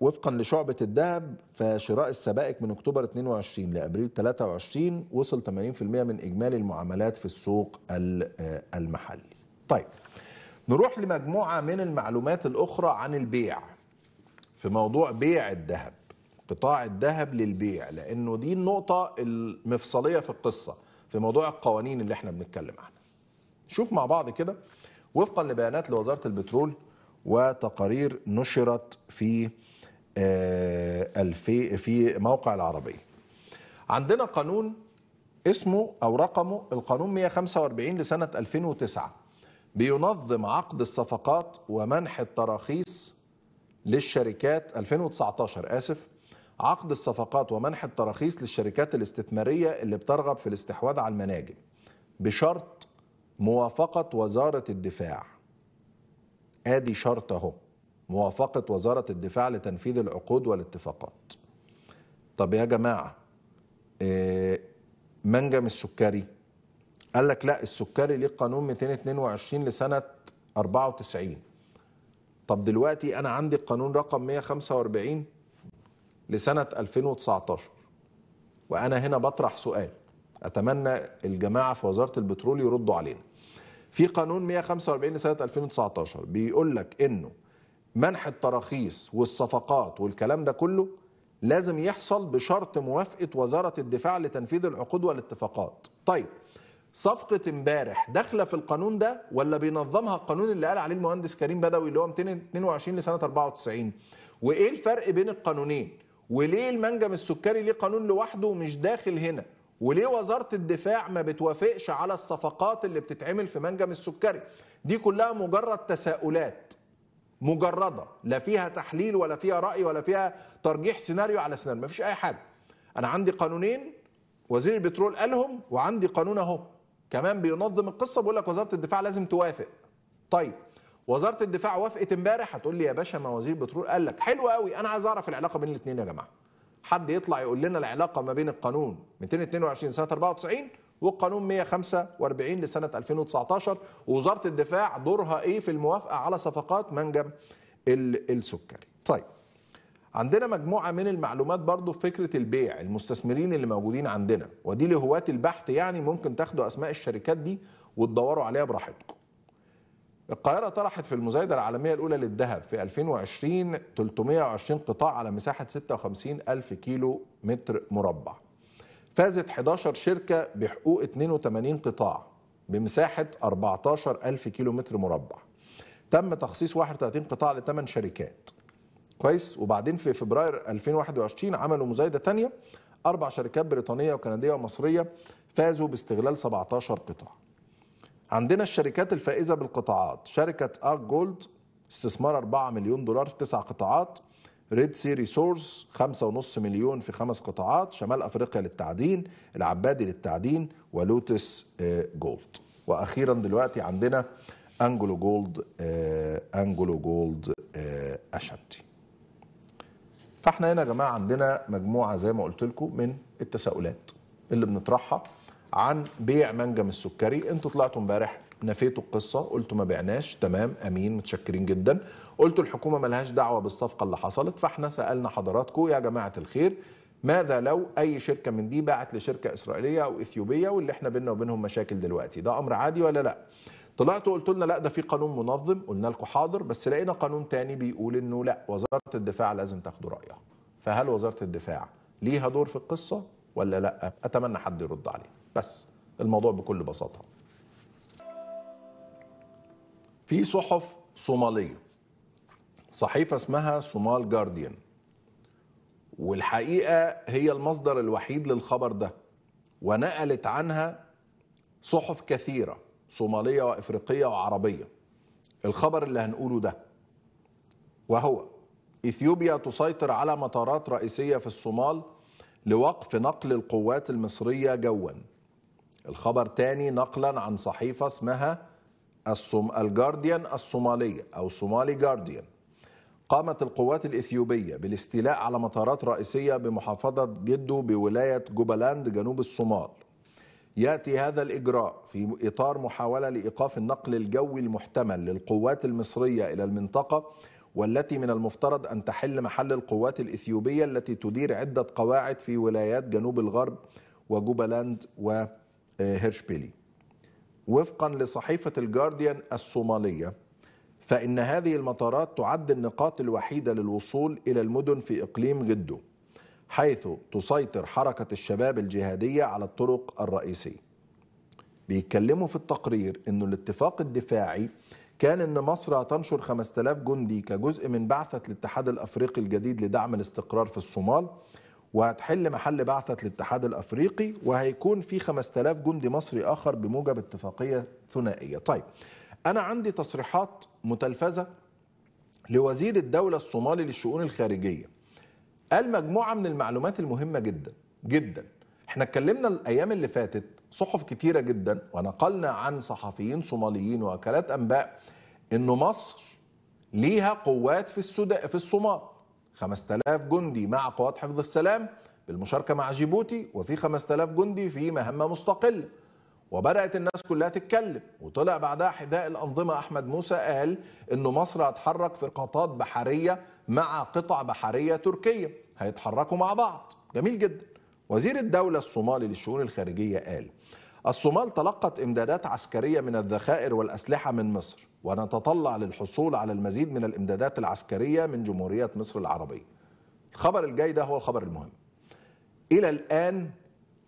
وفقا لشعبة الذهب فشراء السبائك من أكتوبر 22 لأبريل 23 وصل 80% من إجمالي المعاملات في السوق المحلي طيب نروح لمجموعة من المعلومات الأخرى عن البيع في موضوع بيع الذهب قطاع الذهب للبيع لأنه دي النقطة المفصلية في القصة في موضوع القوانين اللي احنا بنتكلم عنها شوف مع بعض كده وفقا لبيانات لوزارة البترول وتقارير نشرت في آه، في موقع العربية عندنا قانون اسمه أو رقمه القانون 145 لسنة 2009 بينظم عقد الصفقات ومنح التراخيص للشركات 2019 آسف عقد الصفقات ومنح التراخيص للشركات الاستثمارية اللي بترغب في الاستحواذ على المناجم بشرط موافقة وزارة الدفاع ادي شرط اهو موافقه وزاره الدفاع لتنفيذ العقود والاتفاقات طب يا جماعه آه، منجم السكري قال لك لا السكري ليه قانون 222 لسنه 94 طب دلوقتي انا عندي القانون رقم 145 لسنه 2019 وانا هنا بطرح سؤال اتمنى الجماعه في وزاره البترول يردوا علينا في قانون 145 لسنه 2019 بيقول لك انه منح التراخيص والصفقات والكلام ده كله لازم يحصل بشرط موافقه وزاره الدفاع لتنفيذ العقود والاتفاقات. طيب صفقه امبارح داخله في القانون ده ولا بينظمها القانون اللي قال عليه المهندس كريم بدوي اللي هو 222 لسنه 94 وايه الفرق بين القانونين وليه المنجم السكري ليه قانون لوحده ومش داخل هنا وليه وزاره الدفاع ما بتوافقش على الصفقات اللي بتتعمل في منجم السكري دي كلها مجرد تساؤلات مجرده لا فيها تحليل ولا فيها راي ولا فيها ترجيح سيناريو على سيناريو مفيش اي حاجه انا عندي قانونين وزير البترول قالهم وعندي قانون اهو كمان بينظم القصه بيقول لك وزاره الدفاع لازم توافق طيب وزاره الدفاع وافقت امبارح هتقول لي يا باشا ما وزير البترول قال لك حلو قوي انا عايز اعرف العلاقه بين الاثنين يا جماعه حد يطلع يقول لنا العلاقه ما بين القانون 222 سنه 94 والقانون 145 لسنه 2019 ووزاره الدفاع دورها ايه في الموافقه على صفقات منجم السكري. طيب عندنا مجموعه من المعلومات برضو في فكره البيع المستثمرين اللي موجودين عندنا ودي لهواة البحث يعني ممكن تاخدوا اسماء الشركات دي وتدوروا عليها براحتكم. القاهرة طرحت في المزايدة العالمية الأولى للذهب في 2020 320 قطاع على مساحة 56 ألف كيلو متر مربع فازت 11 شركة بحقوق 82 قطاع بمساحة 14 ألف كيلو متر مربع تم تخصيص 31 قطاع لثمان شركات كويس وبعدين في فبراير 2021 عملوا مزايدة تانية أربع شركات بريطانية وكندية ومصرية فازوا باستغلال 17 قطاع عندنا الشركات الفائزه بالقطاعات شركه ارك جولد استثمار 4 مليون دولار في تسع قطاعات ريد سي ريسورس 5.5 مليون في خمس قطاعات شمال افريقيا للتعدين العبادي للتعدين ولوتس جولد آه، واخيرا دلوقتي عندنا انجلو جولد انجلو جولد اشنتي فاحنا هنا يا جماعه عندنا مجموعه زي ما قلت لكم من التساؤلات اللي بنطرحها عن بيع منجم السكري انتوا طلعتوا امبارح نفيتوا القصه قلتوا ما بعناش تمام امين متشكرين جدا قلتوا الحكومه ملهاش دعوه بالصفقه اللي حصلت فاحنا سالنا حضراتكم يا جماعه الخير ماذا لو اي شركه من دي باعت لشركه اسرائيليه او اثيوبيه واللي احنا بينا وبينهم مشاكل دلوقتي ده امر عادي ولا لا طلعتوا قلتوا لنا لا ده في قانون منظم قلنا لكم حاضر بس لقينا قانون تاني بيقول انه لا وزاره الدفاع لازم تاخدوا رايها فهل وزاره الدفاع ليها دور في القصه ولا لا اتمنى حد يرد عليه بس الموضوع بكل بساطه في صحف صوماليه صحيفه اسمها صومال جارديان والحقيقه هي المصدر الوحيد للخبر ده ونقلت عنها صحف كثيره صوماليه وافريقيه وعربيه الخبر اللي هنقوله ده وهو اثيوبيا تسيطر على مطارات رئيسيه في الصومال لوقف نقل القوات المصريه جوا الخبر تاني نقلا عن صحيفة اسمها الجارديان الصومالية أو صومالي جارديان قامت القوات الإثيوبية بالاستيلاء على مطارات رئيسية بمحافظة جدو بولاية جوبالاند جنوب الصومال يأتي هذا الإجراء في إطار محاولة لإيقاف النقل الجوي المحتمل للقوات المصرية إلى المنطقة والتي من المفترض أن تحل محل القوات الإثيوبية التي تدير عدة قواعد في ولايات جنوب الغرب وجوبالاند و. آه، هيرشبيلي وفقا لصحيفة الجارديان الصومالية فإن هذه المطارات تعد النقاط الوحيدة للوصول إلى المدن في إقليم جدو حيث تسيطر حركة الشباب الجهادية على الطرق الرئيسية بيتكلموا في التقرير أنه الاتفاق الدفاعي كان أن مصر هتنشر 5000 جندي كجزء من بعثة الاتحاد الأفريقي الجديد لدعم الاستقرار في الصومال وهتحل محل بعثة الاتحاد الأفريقي وهيكون في 5000 جندي مصري آخر بموجب اتفاقية ثنائية طيب أنا عندي تصريحات متلفزة لوزير الدولة الصومالي للشؤون الخارجية قال مجموعة من المعلومات المهمة جدا جدا احنا اتكلمنا الأيام اللي فاتت صحف كتيرة جدا ونقلنا عن صحفيين صوماليين ووكالات أنباء إنه مصر ليها قوات في السودان في الصومال 5000 جندي مع قوات حفظ السلام بالمشاركة مع جيبوتي وفي 5000 جندي في مهمة مستقلة وبدأت الناس كلها تتكلم وطلع بعدها حذاء الأنظمة أحمد موسى قال أنه مصر هتحرك في قطات بحرية مع قطع بحرية تركية هيتحركوا مع بعض جميل جدا وزير الدولة الصومالي للشؤون الخارجية قال الصومال تلقت إمدادات عسكرية من الذخائر والأسلحة من مصر ونتطلع للحصول على المزيد من الإمدادات العسكرية من جمهورية مصر العربية الخبر الجاي ده هو الخبر المهم إلى الآن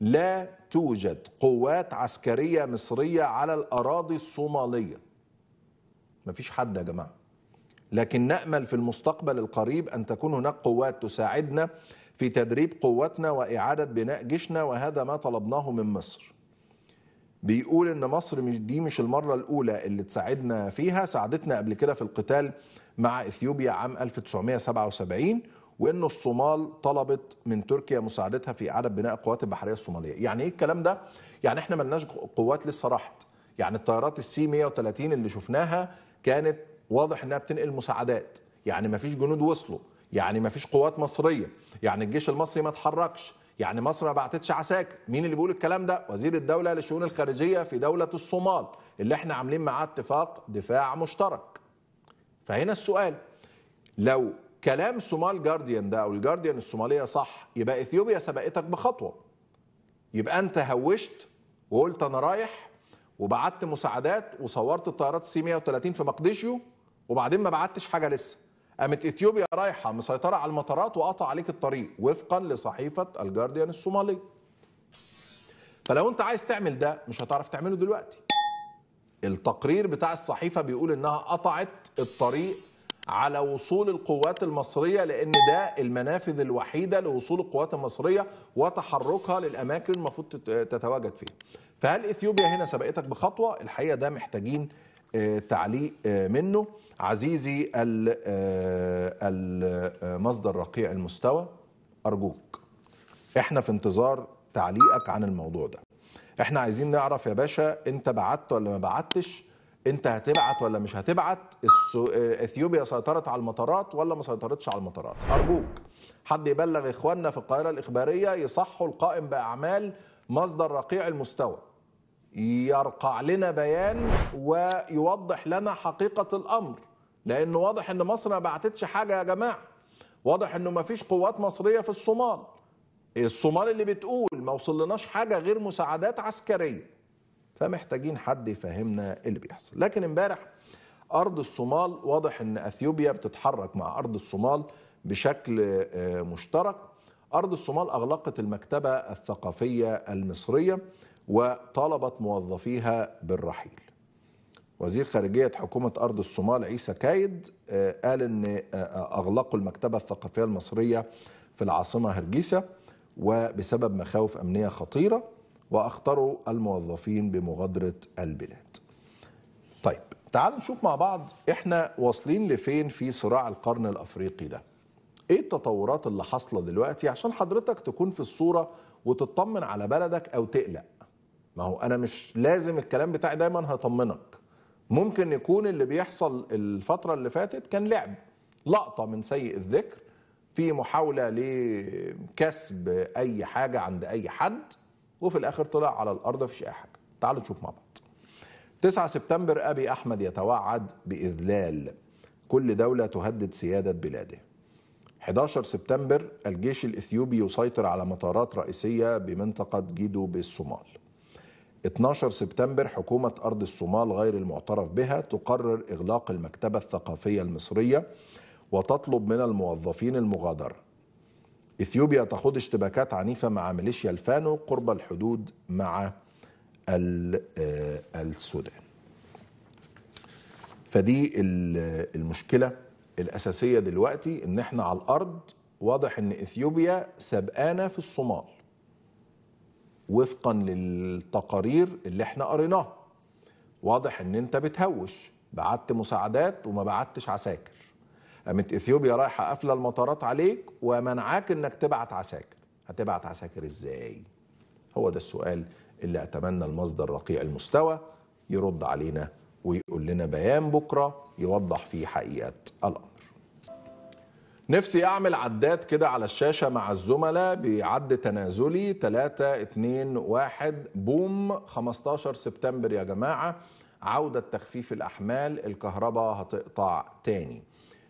لا توجد قوات عسكرية مصرية على الأراضي الصومالية مفيش حد يا جماعة لكن نأمل في المستقبل القريب أن تكون هناك قوات تساعدنا في تدريب قواتنا وإعادة بناء جيشنا وهذا ما طلبناه من مصر بيقول ان مصر مش دي مش المره الاولى اللي تساعدنا فيها ساعدتنا قبل كده في القتال مع اثيوبيا عام 1977 وان الصومال طلبت من تركيا مساعدتها في اعاده بناء القوات البحريه الصوماليه يعني ايه الكلام ده يعني احنا ملناش قوات لسه راحت يعني الطيارات السي 130 اللي شفناها كانت واضح انها بتنقل مساعدات يعني ما فيش جنود وصلوا يعني ما فيش قوات مصريه يعني الجيش المصري ما اتحركش يعني مصر ما بعتتش عساكر مين اللي بيقول الكلام ده وزير الدوله لشؤون الخارجيه في دوله الصومال اللي احنا عاملين معاه اتفاق دفاع مشترك فهنا السؤال لو كلام صومال جارديان ده او الجارديان الصوماليه صح يبقى اثيوبيا سبقتك بخطوه يبقى انت هوشت وقلت انا رايح وبعت مساعدات وصورت الطيارات السي 130 في مقديشيو وبعدين ما بعتش حاجه لسه قامت اثيوبيا رايحه مسيطره على المطارات وقطع عليك الطريق وفقا لصحيفه الجارديان الصوماليه فلو انت عايز تعمل ده مش هتعرف تعمله دلوقتي التقرير بتاع الصحيفه بيقول انها قطعت الطريق على وصول القوات المصريه لان ده المنافذ الوحيده لوصول القوات المصريه وتحركها للاماكن المفروض تتواجد فيها فهل اثيوبيا هنا سبقتك بخطوه الحقيقه ده محتاجين آه، تعليق آه، منه عزيزي المصدر آه، رقيع المستوى أرجوك احنا في انتظار تعليقك عن الموضوع ده احنا عايزين نعرف يا باشا انت بعت ولا ما بعتش انت هتبعت ولا مش هتبعت اثيوبيا سيطرت على المطارات ولا ما سيطرتش على المطارات ارجوك حد يبلغ اخواننا في القاهره الاخباريه يصحوا القائم باعمال مصدر رقيع المستوى يرقع لنا بيان ويوضح لنا حقيقة الأمر لأن واضح أن مصر ما بعتتش حاجة يا جماعة واضح أنه ما فيش قوات مصرية في الصومال الصومال اللي بتقول ما وصلناش حاجة غير مساعدات عسكرية فمحتاجين حد يفهمنا اللي بيحصل لكن امبارح أرض الصومال واضح أن أثيوبيا بتتحرك مع أرض الصومال بشكل آه، مشترك أرض الصومال أغلقت المكتبة الثقافية المصرية وطالبت موظفيها بالرحيل وزير خارجية حكومة أرض الصومال عيسى كايد آه، قال أن آه، آه، أغلقوا المكتبة الثقافية المصرية في العاصمة هرجيسة وبسبب مخاوف أمنية خطيرة وأخطروا الموظفين بمغادرة البلاد طيب تعالوا نشوف مع بعض احنا واصلين لفين في صراع القرن الأفريقي ده ايه التطورات اللي حاصلة دلوقتي عشان حضرتك تكون في الصورة وتطمن على بلدك أو تقلق ما هو انا مش لازم الكلام بتاعي دايما هيطمنك ممكن يكون اللي بيحصل الفتره اللي فاتت كان لعب لقطه من سيء الذكر في محاوله لكسب اي حاجه عند اي حد وفي الاخر طلع على الارض مفيش اي حاجه تعالوا نشوف مع بعض 9 سبتمبر ابي احمد يتوعد باذلال كل دوله تهدد سياده بلاده 11 سبتمبر الجيش الاثيوبي يسيطر على مطارات رئيسيه بمنطقه جيدو بالصومال 12 سبتمبر حكومة أرض الصومال غير المعترف بها تقرر إغلاق المكتبة الثقافية المصرية وتطلب من الموظفين المغادرة إثيوبيا تخوض اشتباكات عنيفة مع ميليشيا الفانو قرب الحدود مع آه، السودان فدي المشكلة الأساسية دلوقتي إن إحنا على الأرض واضح إن إثيوبيا سبقانا في الصومال وفقا للتقارير اللي احنا قريناها واضح ان انت بتهوش بعت مساعدات وما بعتش عساكر قامت اثيوبيا رايحه قافله المطارات عليك ومنعاك انك تبعت عساكر هتبعت عساكر ازاي هو ده السؤال اللي اتمنى المصدر رقيع المستوى يرد علينا ويقول لنا بيان بكره يوضح فيه حقيقه الامر نفسي اعمل عداد كده على الشاشه مع الزملاء بعد تنازلي 3 2 1 بوم 15 سبتمبر يا جماعه عوده تخفيف الاحمال الكهرباء هتقطع تاني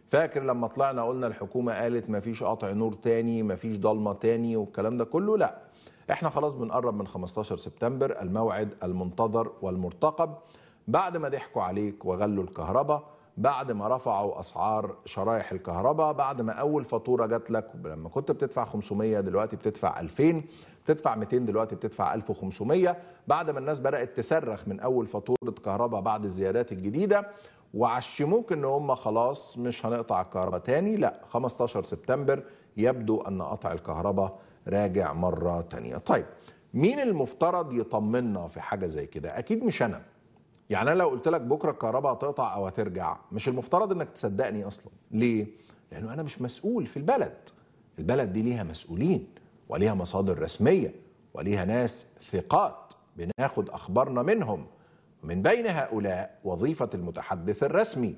فاكر لما طلعنا قلنا الحكومه قالت مفيش قطع نور تاني مفيش ضلمه تاني والكلام ده كله لا احنا خلاص بنقرب من 15 سبتمبر الموعد المنتظر والمرتقب بعد ما ضحكوا عليك وغلوا الكهرباء بعد ما رفعوا اسعار شرايح الكهرباء بعد ما اول فاتوره جات لك لما كنت بتدفع 500 دلوقتي بتدفع 2000 بتدفع 200 دلوقتي بتدفع 1500 بعد ما الناس بدات تصرخ من اول فاتوره كهرباء بعد الزيادات الجديده وعشموك ان هم خلاص مش هنقطع الكهرباء تاني لا 15 سبتمبر يبدو ان قطع الكهرباء راجع مره تانيه طيب مين المفترض يطمنا في حاجه زي كده اكيد مش انا يعني انا لو قلت لك بكره الكهرباء هتقطع او هترجع مش المفترض انك تصدقني اصلا ليه لانه انا مش مسؤول في البلد البلد دي ليها مسؤولين وليها مصادر رسميه وليها ناس ثقات بناخد اخبارنا منهم ومن بين هؤلاء وظيفه المتحدث الرسمي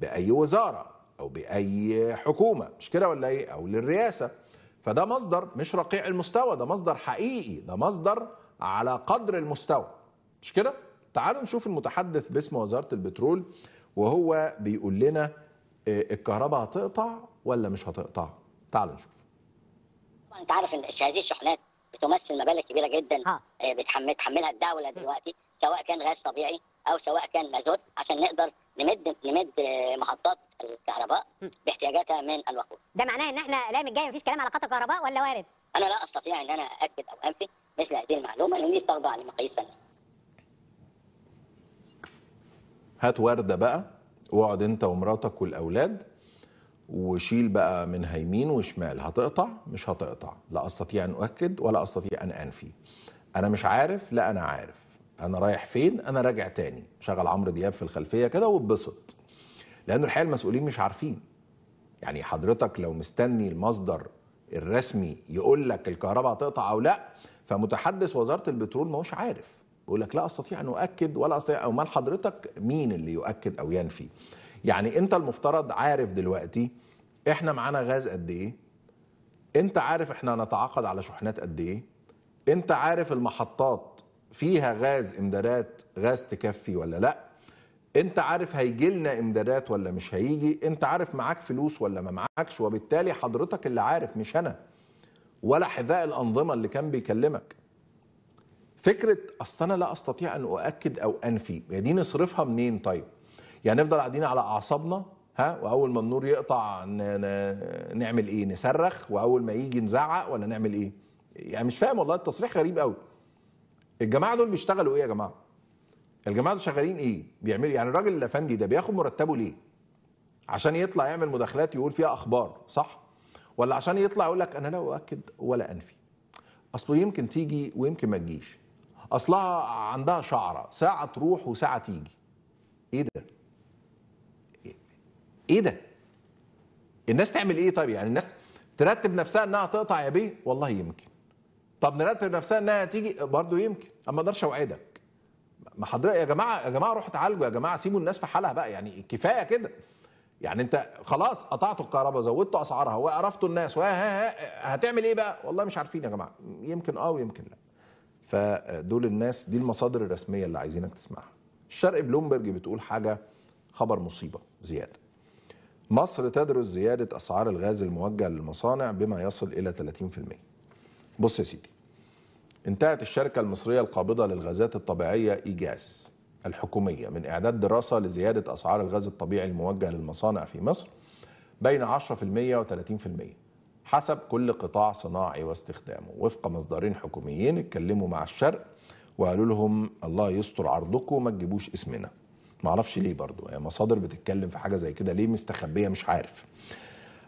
باي وزاره او باي حكومه مش كده ولا ايه او للرئاسه فده مصدر مش رقيع المستوى ده مصدر حقيقي ده مصدر على قدر المستوى مش كده تعالوا نشوف المتحدث باسم وزاره البترول وهو بيقول لنا آه، الكهرباء هتقطع ولا مش هتقطع تعالوا نشوف انت عارف ان هذه الشحنات بتمثل مبالغ كبيره جدا آه، بتحملها الدوله دلوقتي سواء كان غاز طبيعي او سواء كان مازوت عشان نقدر نمد نمد آه، محطات الكهرباء باحتياجاتها من الوقود. ده معناه ان احنا الايام الجايه مفيش كلام على قطع كهرباء ولا وارد؟ انا لا استطيع ان انا اكد او انفي مثل هذه المعلومه لان دي تخضع لمقاييس فنيه. هات ورده بقى واقعد انت ومراتك والاولاد وشيل بقى من يمين وشمال هتقطع مش هتقطع لا استطيع ان اؤكد ولا استطيع ان انفي انا مش عارف لا انا عارف انا رايح فين انا راجع تاني شغل عمرو دياب في الخلفيه كده واتبسط لانه الحقيقه المسؤولين مش عارفين يعني حضرتك لو مستني المصدر الرسمي يقول لك الكهرباء هتقطع او لا فمتحدث وزاره البترول ما هوش عارف بيقول لك لا استطيع ان اؤكد ولا استطيع امال حضرتك مين اللي يؤكد او ينفي يعني انت المفترض عارف دلوقتي احنا معانا غاز قد ايه انت عارف احنا نتعاقد على شحنات قد ايه انت عارف المحطات فيها غاز امدادات غاز تكفي ولا لا انت عارف هيجي لنا امدادات ولا مش هيجي انت عارف معاك فلوس ولا ما معاكش وبالتالي حضرتك اللي عارف مش انا ولا حذاء الانظمه اللي كان بيكلمك فكره اصل انا لا استطيع ان اؤكد او انفي يا دي نصرفها منين طيب يعني نفضل قاعدين على اعصابنا ها واول ما النور يقطع نعمل ايه نصرخ واول ما يجي نزعق ولا نعمل ايه يعني مش فاهم والله التصريح غريب قوي الجماعه دول بيشتغلوا ايه يا جماعه الجماعه دول شغالين ايه بيعملوا إيه؟ يعني الراجل الافندي ده بياخد مرتبه ليه عشان يطلع يعمل مداخلات يقول فيها اخبار صح ولا عشان يطلع يقول لك انا لا اؤكد ولا انفي اصله يمكن تيجي ويمكن ما تجيش اصلها عندها شعره ساعه تروح وساعه تيجي ايه ده ايه ده الناس تعمل ايه طيب يعني الناس ترتب نفسها انها تقطع يا بيه والله يمكن طب نرتب نفسها انها تيجي برضه يمكن اما ما اقدرش اوعدك ما حضرتك يا جماعه يا جماعه روحوا تعالجوا يا جماعه سيبوا الناس في حالها بقى يعني كفايه كده يعني انت خلاص قطعتوا الكهرباء زودتوا اسعارها وقرفتوا الناس وها ها ها هتعمل ايه بقى والله مش عارفين يا جماعه يمكن اه ويمكن لا فدول الناس دي المصادر الرسميه اللي عايزينك تسمعها الشرق بلومبرج بتقول حاجه خبر مصيبه زياده مصر تدرس زياده اسعار الغاز الموجه للمصانع بما يصل الى 30% بص يا سيدي انتهت الشركه المصريه القابضه للغازات الطبيعيه جاس الحكوميه من اعداد دراسه لزياده اسعار الغاز الطبيعي الموجه للمصانع في مصر بين 10% و 30% حسب كل قطاع صناعي واستخدامه وفق مصدرين حكوميين اتكلموا مع الشرق وقالوا لهم الله يستر عرضكم وما تجيبوش اسمنا معرفش ليه برضو يعني مصادر بتتكلم في حاجه زي كده ليه مستخبيه مش عارف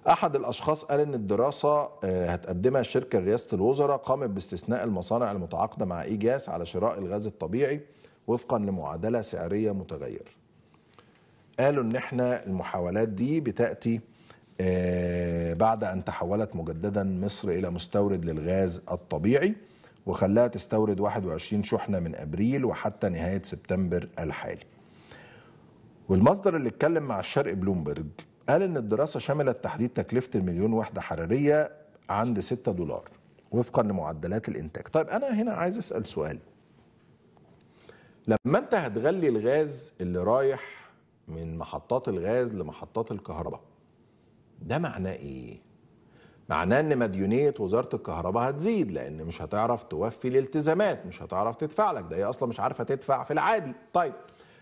احد الاشخاص قال ان الدراسه آه، هتقدمها الشركه لرئاسه الوزراء قامت باستثناء المصانع المتعاقده مع إيجاس على شراء الغاز الطبيعي وفقا لمعادله سعريه متغيره قالوا ان احنا المحاولات دي بتاتي آه، بعد أن تحولت مجددا مصر إلى مستورد للغاز الطبيعي وخلاها تستورد 21 شحنة من أبريل وحتى نهاية سبتمبر الحالي والمصدر اللي اتكلم مع الشرق بلومبرج قال ان الدراسه شملت تحديد تكلفه المليون وحده حراريه عند 6 دولار وفقا لمعدلات الانتاج طيب انا هنا عايز اسال سؤال لما انت هتغلي الغاز اللي رايح من محطات الغاز لمحطات الكهرباء ده معناه ايه؟ معناه ان مديونيه وزاره الكهرباء هتزيد لان مش هتعرف توفي الالتزامات مش هتعرف تدفع لك ده هي اصلا مش عارفه تدفع في العادي طيب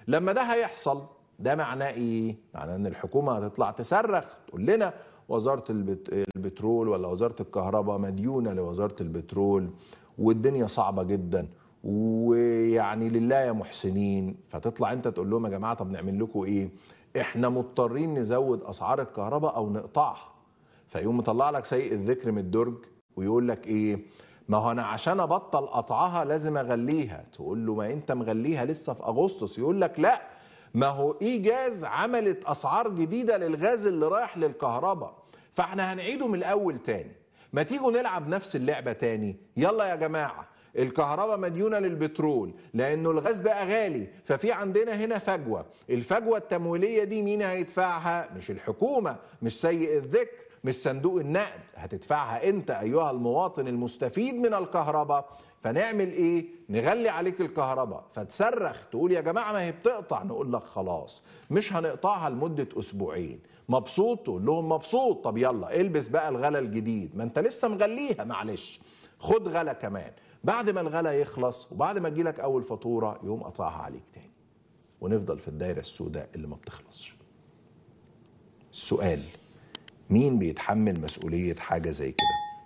لما ده هيحصل ده معناه ايه معناه ان الحكومه هتطلع تصرخ تقول لنا وزاره البترول ولا وزاره الكهرباء مديونه لوزاره البترول والدنيا صعبه جدا ويعني لله يا محسنين فتطلع انت تقول لهم يا جماعه طب نعمل لكم ايه احنا مضطرين نزود اسعار الكهرباء او نقطعها فيقوم مطلع لك سيء الذكر من الدرج ويقول لك ايه ما هو انا عشان ابطل قطعها لازم اغليها تقول له ما انت مغليها لسه في اغسطس يقول لك لا ما هو ايجاز عملت اسعار جديده للغاز اللي رايح للكهرباء فاحنا هنعيده من الاول تاني ما تيجوا نلعب نفس اللعبه تاني يلا يا جماعه الكهرباء مديونه للبترول لانه الغاز بقى غالي ففي عندنا هنا فجوه الفجوه التمويليه دي مين هيدفعها مش الحكومه مش سيء الذكر مش صندوق النقد هتدفعها انت ايها المواطن المستفيد من الكهرباء فنعمل ايه نغلي عليك الكهرباء فتصرخ تقول يا جماعه ما هي بتقطع نقول لك خلاص مش هنقطعها لمده اسبوعين مبسوط تقول لهم مبسوط طب يلا البس بقى الغلا الجديد ما انت لسه مغليها معلش خد غلا كمان بعد ما الغلا يخلص وبعد ما تجيلك اول فاتوره يقوم قطعها عليك تاني ونفضل في الدايره السوداء اللي ما بتخلصش السؤال مين بيتحمل مسؤوليه حاجه زي كده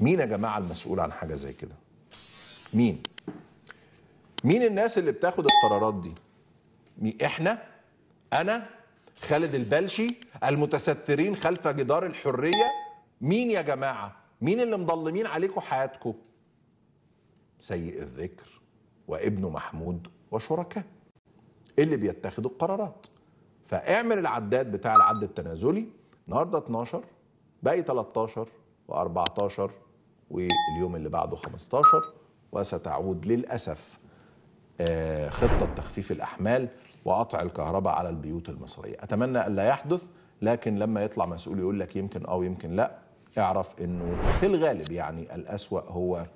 مين يا جماعه المسؤول عن حاجه زي كده مين مين الناس اللي بتاخد القرارات دي احنا انا خالد البلشي المتسترين خلف جدار الحريه مين يا جماعه مين اللي مضلمين عليكم حياتكم سيء الذكر وابنه محمود وشركاء اللي بيتخذوا القرارات فاعمل العداد بتاع العد التنازلي النهارده 12 باقي 13 و14 واليوم اللي بعده 15 وستعود للاسف آه، خطه تخفيف الاحمال وقطع الكهرباء على البيوت المصريه اتمنى ان لا يحدث لكن لما يطلع مسؤول يقول لك يمكن او يمكن لا اعرف انه في الغالب يعني الاسوا هو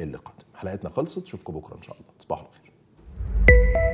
اللي قادم حلقتنا خلصت اشوفكم بكره ان شاء الله تصبحوا على خير